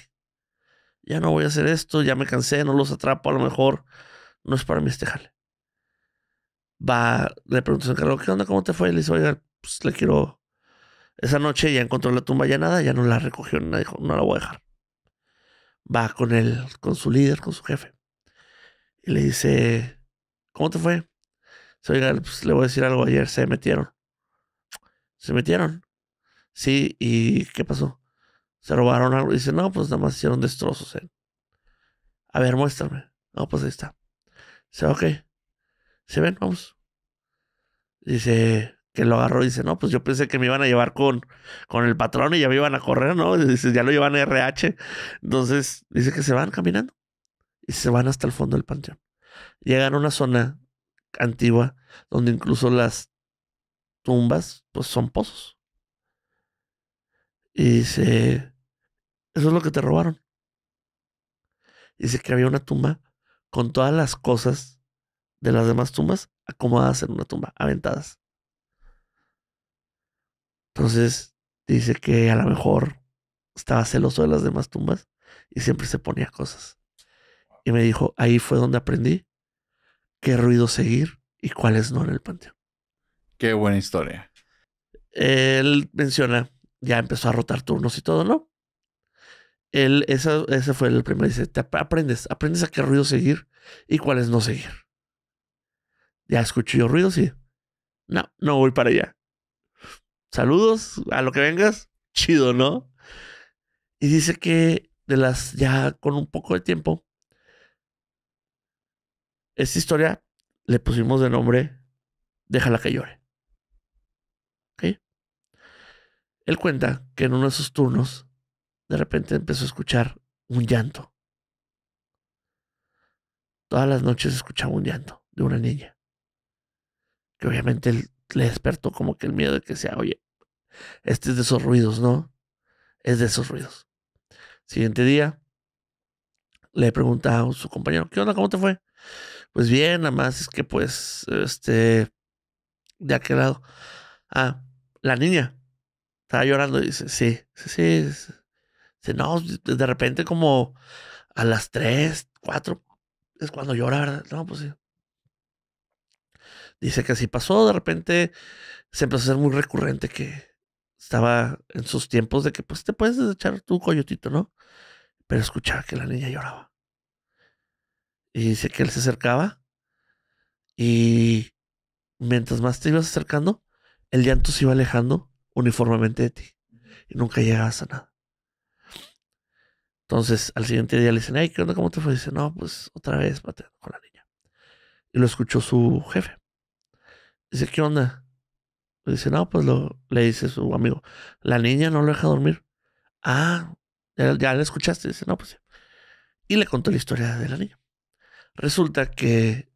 Ya no voy a hacer esto, ya me cansé, no los atrapo, a lo mejor no es para mí este jale va, le pregunta a Carlos, ¿qué onda? ¿Cómo te fue? Y le dice, oiga, pues le quiero. Esa noche ya encontró la tumba ya nada, ya no la recogió, no, no la voy a dejar. Va con él, con su líder, con su jefe. Y le dice, ¿cómo te fue? Dice, oiga, pues le voy a decir algo ayer, se metieron. ¿Se metieron? Sí, ¿y qué pasó? Se robaron algo. dice, no, pues nada más hicieron destrozos. ¿eh? A ver, muéstrame. No, pues ahí está. Dice, ok se ven, vamos. Dice que lo agarró dice, no, pues yo pensé que me iban a llevar con, con el patrón y ya me iban a correr, ¿no? Dice, ya lo llevan a RH. Entonces dice que se van caminando y se van hasta el fondo del panteón. Llegan a una zona antigua donde incluso las tumbas pues son pozos. Y dice, eso es lo que te robaron. Dice que había una tumba con todas las cosas de las demás tumbas acomodadas en una tumba, aventadas. Entonces dice que a lo mejor estaba celoso de las demás tumbas y siempre se ponía cosas. Y me dijo, ahí fue donde aprendí qué ruido seguir y cuáles no en el panteón. Qué buena historia. Él menciona, ya empezó a rotar turnos y todo, ¿no? Él, ese fue el primer, dice, te aprendes, aprendes a qué ruido seguir y cuáles no seguir ya escucho yo ruidos y no, no voy para allá. Saludos a lo que vengas, chido, ¿no? Y dice que de las, ya con un poco de tiempo, esta historia le pusimos de nombre Déjala que llore. Él cuenta que en uno de sus turnos, de repente empezó a escuchar un llanto. Todas las noches escuchaba un llanto de una niña que obviamente le despertó como que el miedo de que sea, oye, este es de esos ruidos, ¿no? Es de esos ruidos. Siguiente día, le pregunta a su compañero, ¿qué onda? ¿Cómo te fue? Pues bien, nada más es que pues, este, de aquel lado. Ah, la niña estaba llorando y dice, sí, sí, sí. Dice, no, pues, de repente como a las tres, cuatro, es cuando llora, ¿verdad? No, pues sí. Dice que así pasó, de repente se empezó a ser muy recurrente que estaba en sus tiempos de que pues te puedes echar tu coyotito, ¿no? Pero escuchaba que la niña lloraba. Y dice que él se acercaba y mientras más te ibas acercando, el llanto se iba alejando uniformemente de ti y nunca llegabas a nada. Entonces, al siguiente día le dicen, ay, ¿qué onda? ¿Cómo te fue? dice, no, pues otra vez pateando con la niña. Y lo escuchó su jefe. Dice, ¿qué onda? dice, no, pues lo, le dice su amigo, la niña no lo deja dormir. Ah, ya, ya la escuchaste. Dice, no, pues sí. Y le contó la historia de la niña. Resulta que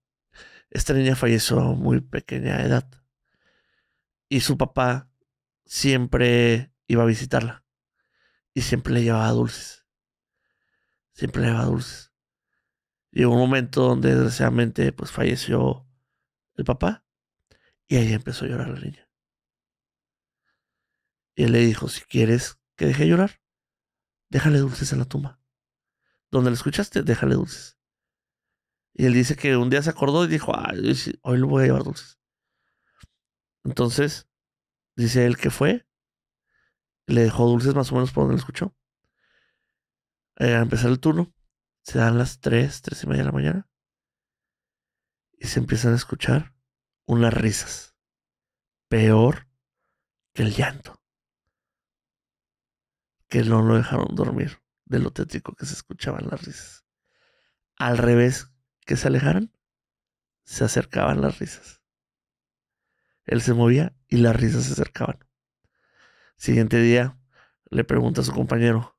esta niña falleció a muy pequeña edad. Y su papá siempre iba a visitarla. Y siempre le llevaba dulces. Siempre le llevaba dulces. Llegó un momento donde desgraciadamente pues falleció el papá. Y ahí empezó a llorar la niña. Y él le dijo, si quieres que deje llorar, déjale dulces en la tumba. Donde la escuchaste, déjale dulces. Y él dice que un día se acordó y dijo, Ay, hoy le voy a llevar dulces. Entonces, dice él que fue, le dejó dulces más o menos por donde lo escuchó. Eh, a empezar el turno, se dan las 3, 3 y media de la mañana. Y se empiezan a escuchar unas risas. Peor que el llanto. Que no lo dejaron dormir de lo tétrico que se escuchaban las risas. Al revés que se alejaran, se acercaban las risas. Él se movía y las risas se acercaban. Siguiente día le pregunta a su compañero,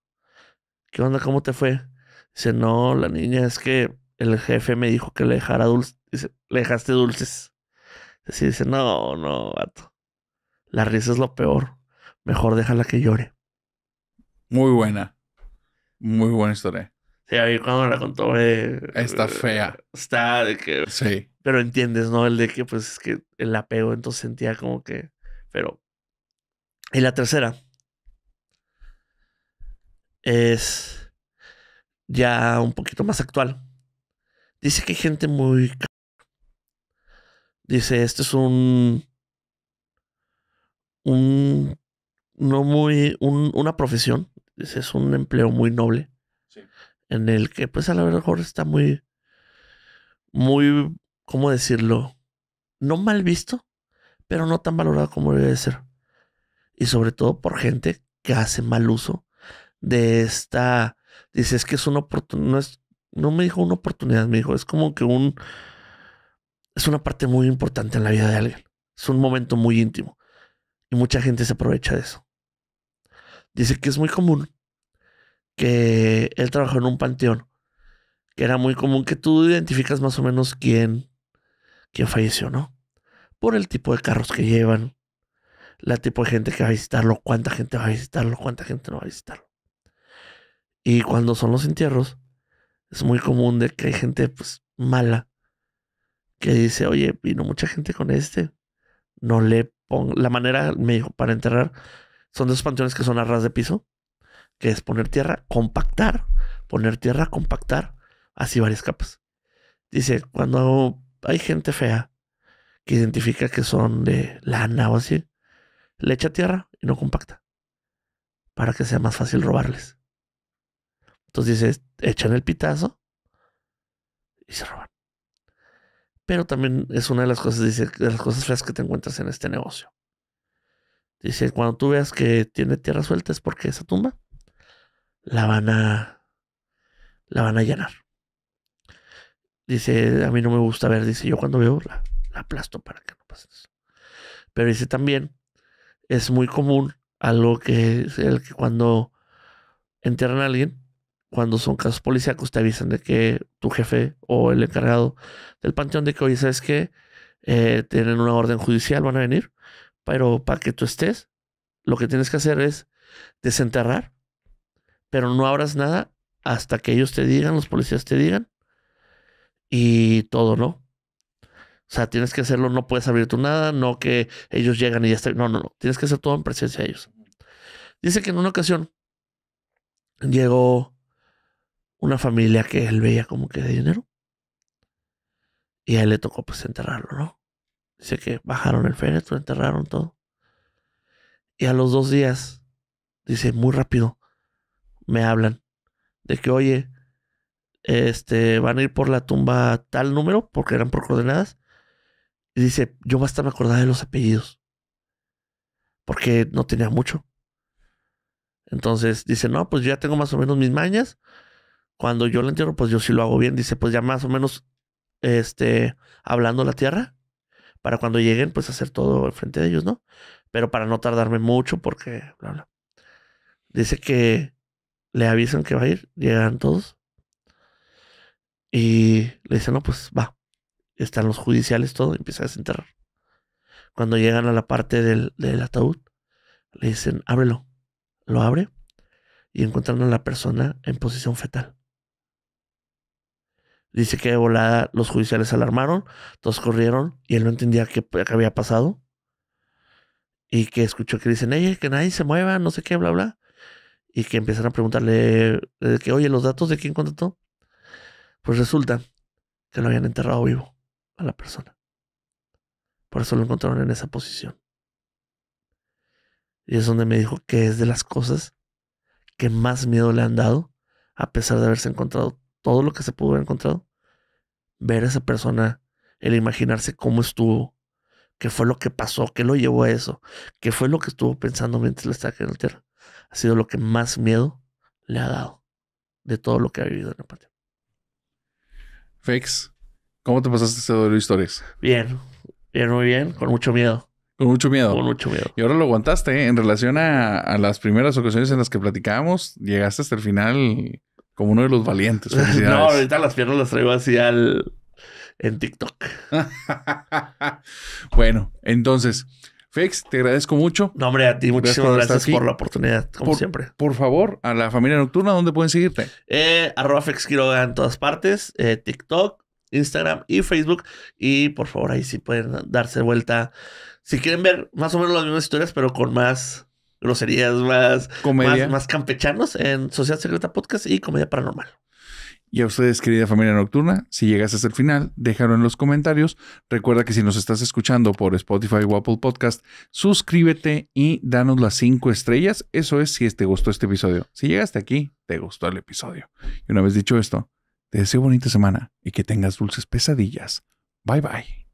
¿qué onda? ¿Cómo te fue? Dice, no, la niña es que el jefe me dijo que le dejara dulces. Dice, le dejaste dulces. Así dice, no, no, vato. La risa es lo peor. Mejor déjala que llore. Muy buena. Muy buena historia. Sí, a mí cuando la contó, está eh, fea. Está de que. Sí. Pero entiendes, ¿no? El de que, pues, es que el apego, entonces sentía como que. Pero. Y la tercera. Es. Ya un poquito más actual. Dice que hay gente muy Dice, este es un... Un... No muy... Un, una profesión. Dice, es un empleo muy noble. Sí. En el que, pues, a lo mejor está muy... Muy... ¿Cómo decirlo? No mal visto, pero no tan valorado como debe ser. Y sobre todo por gente que hace mal uso de esta... Dice, es que es una oportunidad... No, es, no me dijo una oportunidad, me dijo, es como que un es una parte muy importante en la vida de alguien. Es un momento muy íntimo. Y mucha gente se aprovecha de eso. Dice que es muy común que él trabajó en un panteón, que era muy común que tú identificas más o menos quién, quién falleció, ¿no? Por el tipo de carros que llevan, la tipo de gente que va a visitarlo, cuánta gente va a visitarlo, cuánta gente no va a visitarlo. Y cuando son los entierros, es muy común de que hay gente pues mala que dice, oye, vino mucha gente con este. No le pongo. La manera, me dijo, para enterrar, son dos esos panteones que son arras de piso, que es poner tierra, compactar, poner tierra, compactar, así varias capas. Dice, cuando hay gente fea que identifica que son de lana o así, le echa tierra y no compacta para que sea más fácil robarles. Entonces dice, echan el pitazo y se roban. Pero también es una de las cosas, dice, de las cosas feas que te encuentras en este negocio. Dice, cuando tú veas que tiene tierra suelta es porque esa tumba la van a, la van a llenar. Dice, a mí no me gusta ver, dice, yo cuando veo la, aplasto para que no pase eso. Pero dice también, es muy común algo que es el que cuando entierran a alguien, cuando son casos policíacos, te avisan de que tu jefe o el encargado del panteón de que, hoy ¿sabes que eh, tienen una orden judicial, van a venir, pero para que tú estés, lo que tienes que hacer es desenterrar, pero no abras nada hasta que ellos te digan, los policías te digan, y todo, ¿no? O sea, tienes que hacerlo, no puedes abrir tú nada, no que ellos llegan y ya está. No, no, no. Tienes que hacer todo en presencia de ellos. Dice que en una ocasión llegó una familia que él veía como que de dinero. Y a él le tocó pues enterrarlo, ¿no? Dice que bajaron el féretro, enterraron todo. Y a los dos días, dice, muy rápido, me hablan de que, oye, este, van a ir por la tumba tal número, porque eran por coordenadas. Y dice, yo basta me acordar de los apellidos, porque no tenía mucho. Entonces dice, no, pues ya tengo más o menos mis mañas, cuando yo lo entierro, pues yo sí lo hago bien. Dice, pues ya más o menos, este, hablando la tierra, para cuando lleguen, pues hacer todo frente de ellos, ¿no? Pero para no tardarme mucho, porque, bla, bla. Dice que le avisan que va a ir, llegan todos. Y le dicen, no, pues va. Están los judiciales, todo, empieza a desenterrar. Cuando llegan a la parte del, del ataúd, le dicen, ábrelo. Lo abre y encuentran a la persona en posición fetal. Dice que de volada los judiciales alarmaron, todos corrieron y él no entendía qué, había pasado. Y que escuchó que dicen, oye, que nadie se mueva, no sé qué, bla, bla. Y que empezaron a preguntarle, eh, que oye, los datos de quién contrató. Pues resulta que lo habían enterrado vivo a la persona. Por eso lo encontraron en esa posición. Y es donde me dijo que es de las cosas que más miedo le han dado, a pesar de haberse encontrado todo lo que se pudo haber encontrado ver a esa persona, el imaginarse cómo estuvo, qué fue lo que pasó, qué lo llevó a eso, qué fue lo que estuvo pensando mientras le estaba en el tierra, ha sido lo que más miedo le ha dado de todo lo que ha vivido en la patio. Fex, ¿cómo te pasaste este dolor de historias? Bien, bien, muy bien, con mucho miedo. Con mucho miedo. Con mucho miedo. Y ahora lo aguantaste, ¿eh? en relación a, a, las primeras ocasiones en las que platicábamos, llegaste hasta el final como uno de los valientes. no, ahorita las piernas las traigo así al... en TikTok. bueno, entonces, Fex, te agradezco mucho. No, hombre, a ti muchísimas gracias, por la oportunidad, como siempre. Por favor, a la familia nocturna, ¿dónde pueden seguirte? Eh, arroba Fex Quiroga en todas partes, eh, TikTok, Instagram y Facebook. Y por favor, ahí sí pueden darse vuelta. Si quieren ver más o menos las mismas historias, pero con más groserías, más, más, campechanos en Social Secreta Podcast y Comedia Paranormal. Y a ustedes, querida familia nocturna, si llegas hasta el final, déjalo en los comentarios. Recuerda que si nos estás escuchando por Spotify o Apple Podcast, suscríbete y danos las cinco estrellas. Eso es si te gustó este episodio. Si llegaste aquí, te gustó el episodio. Y una vez dicho esto, te deseo bonita semana y que tengas dulces pesadillas. Bye bye.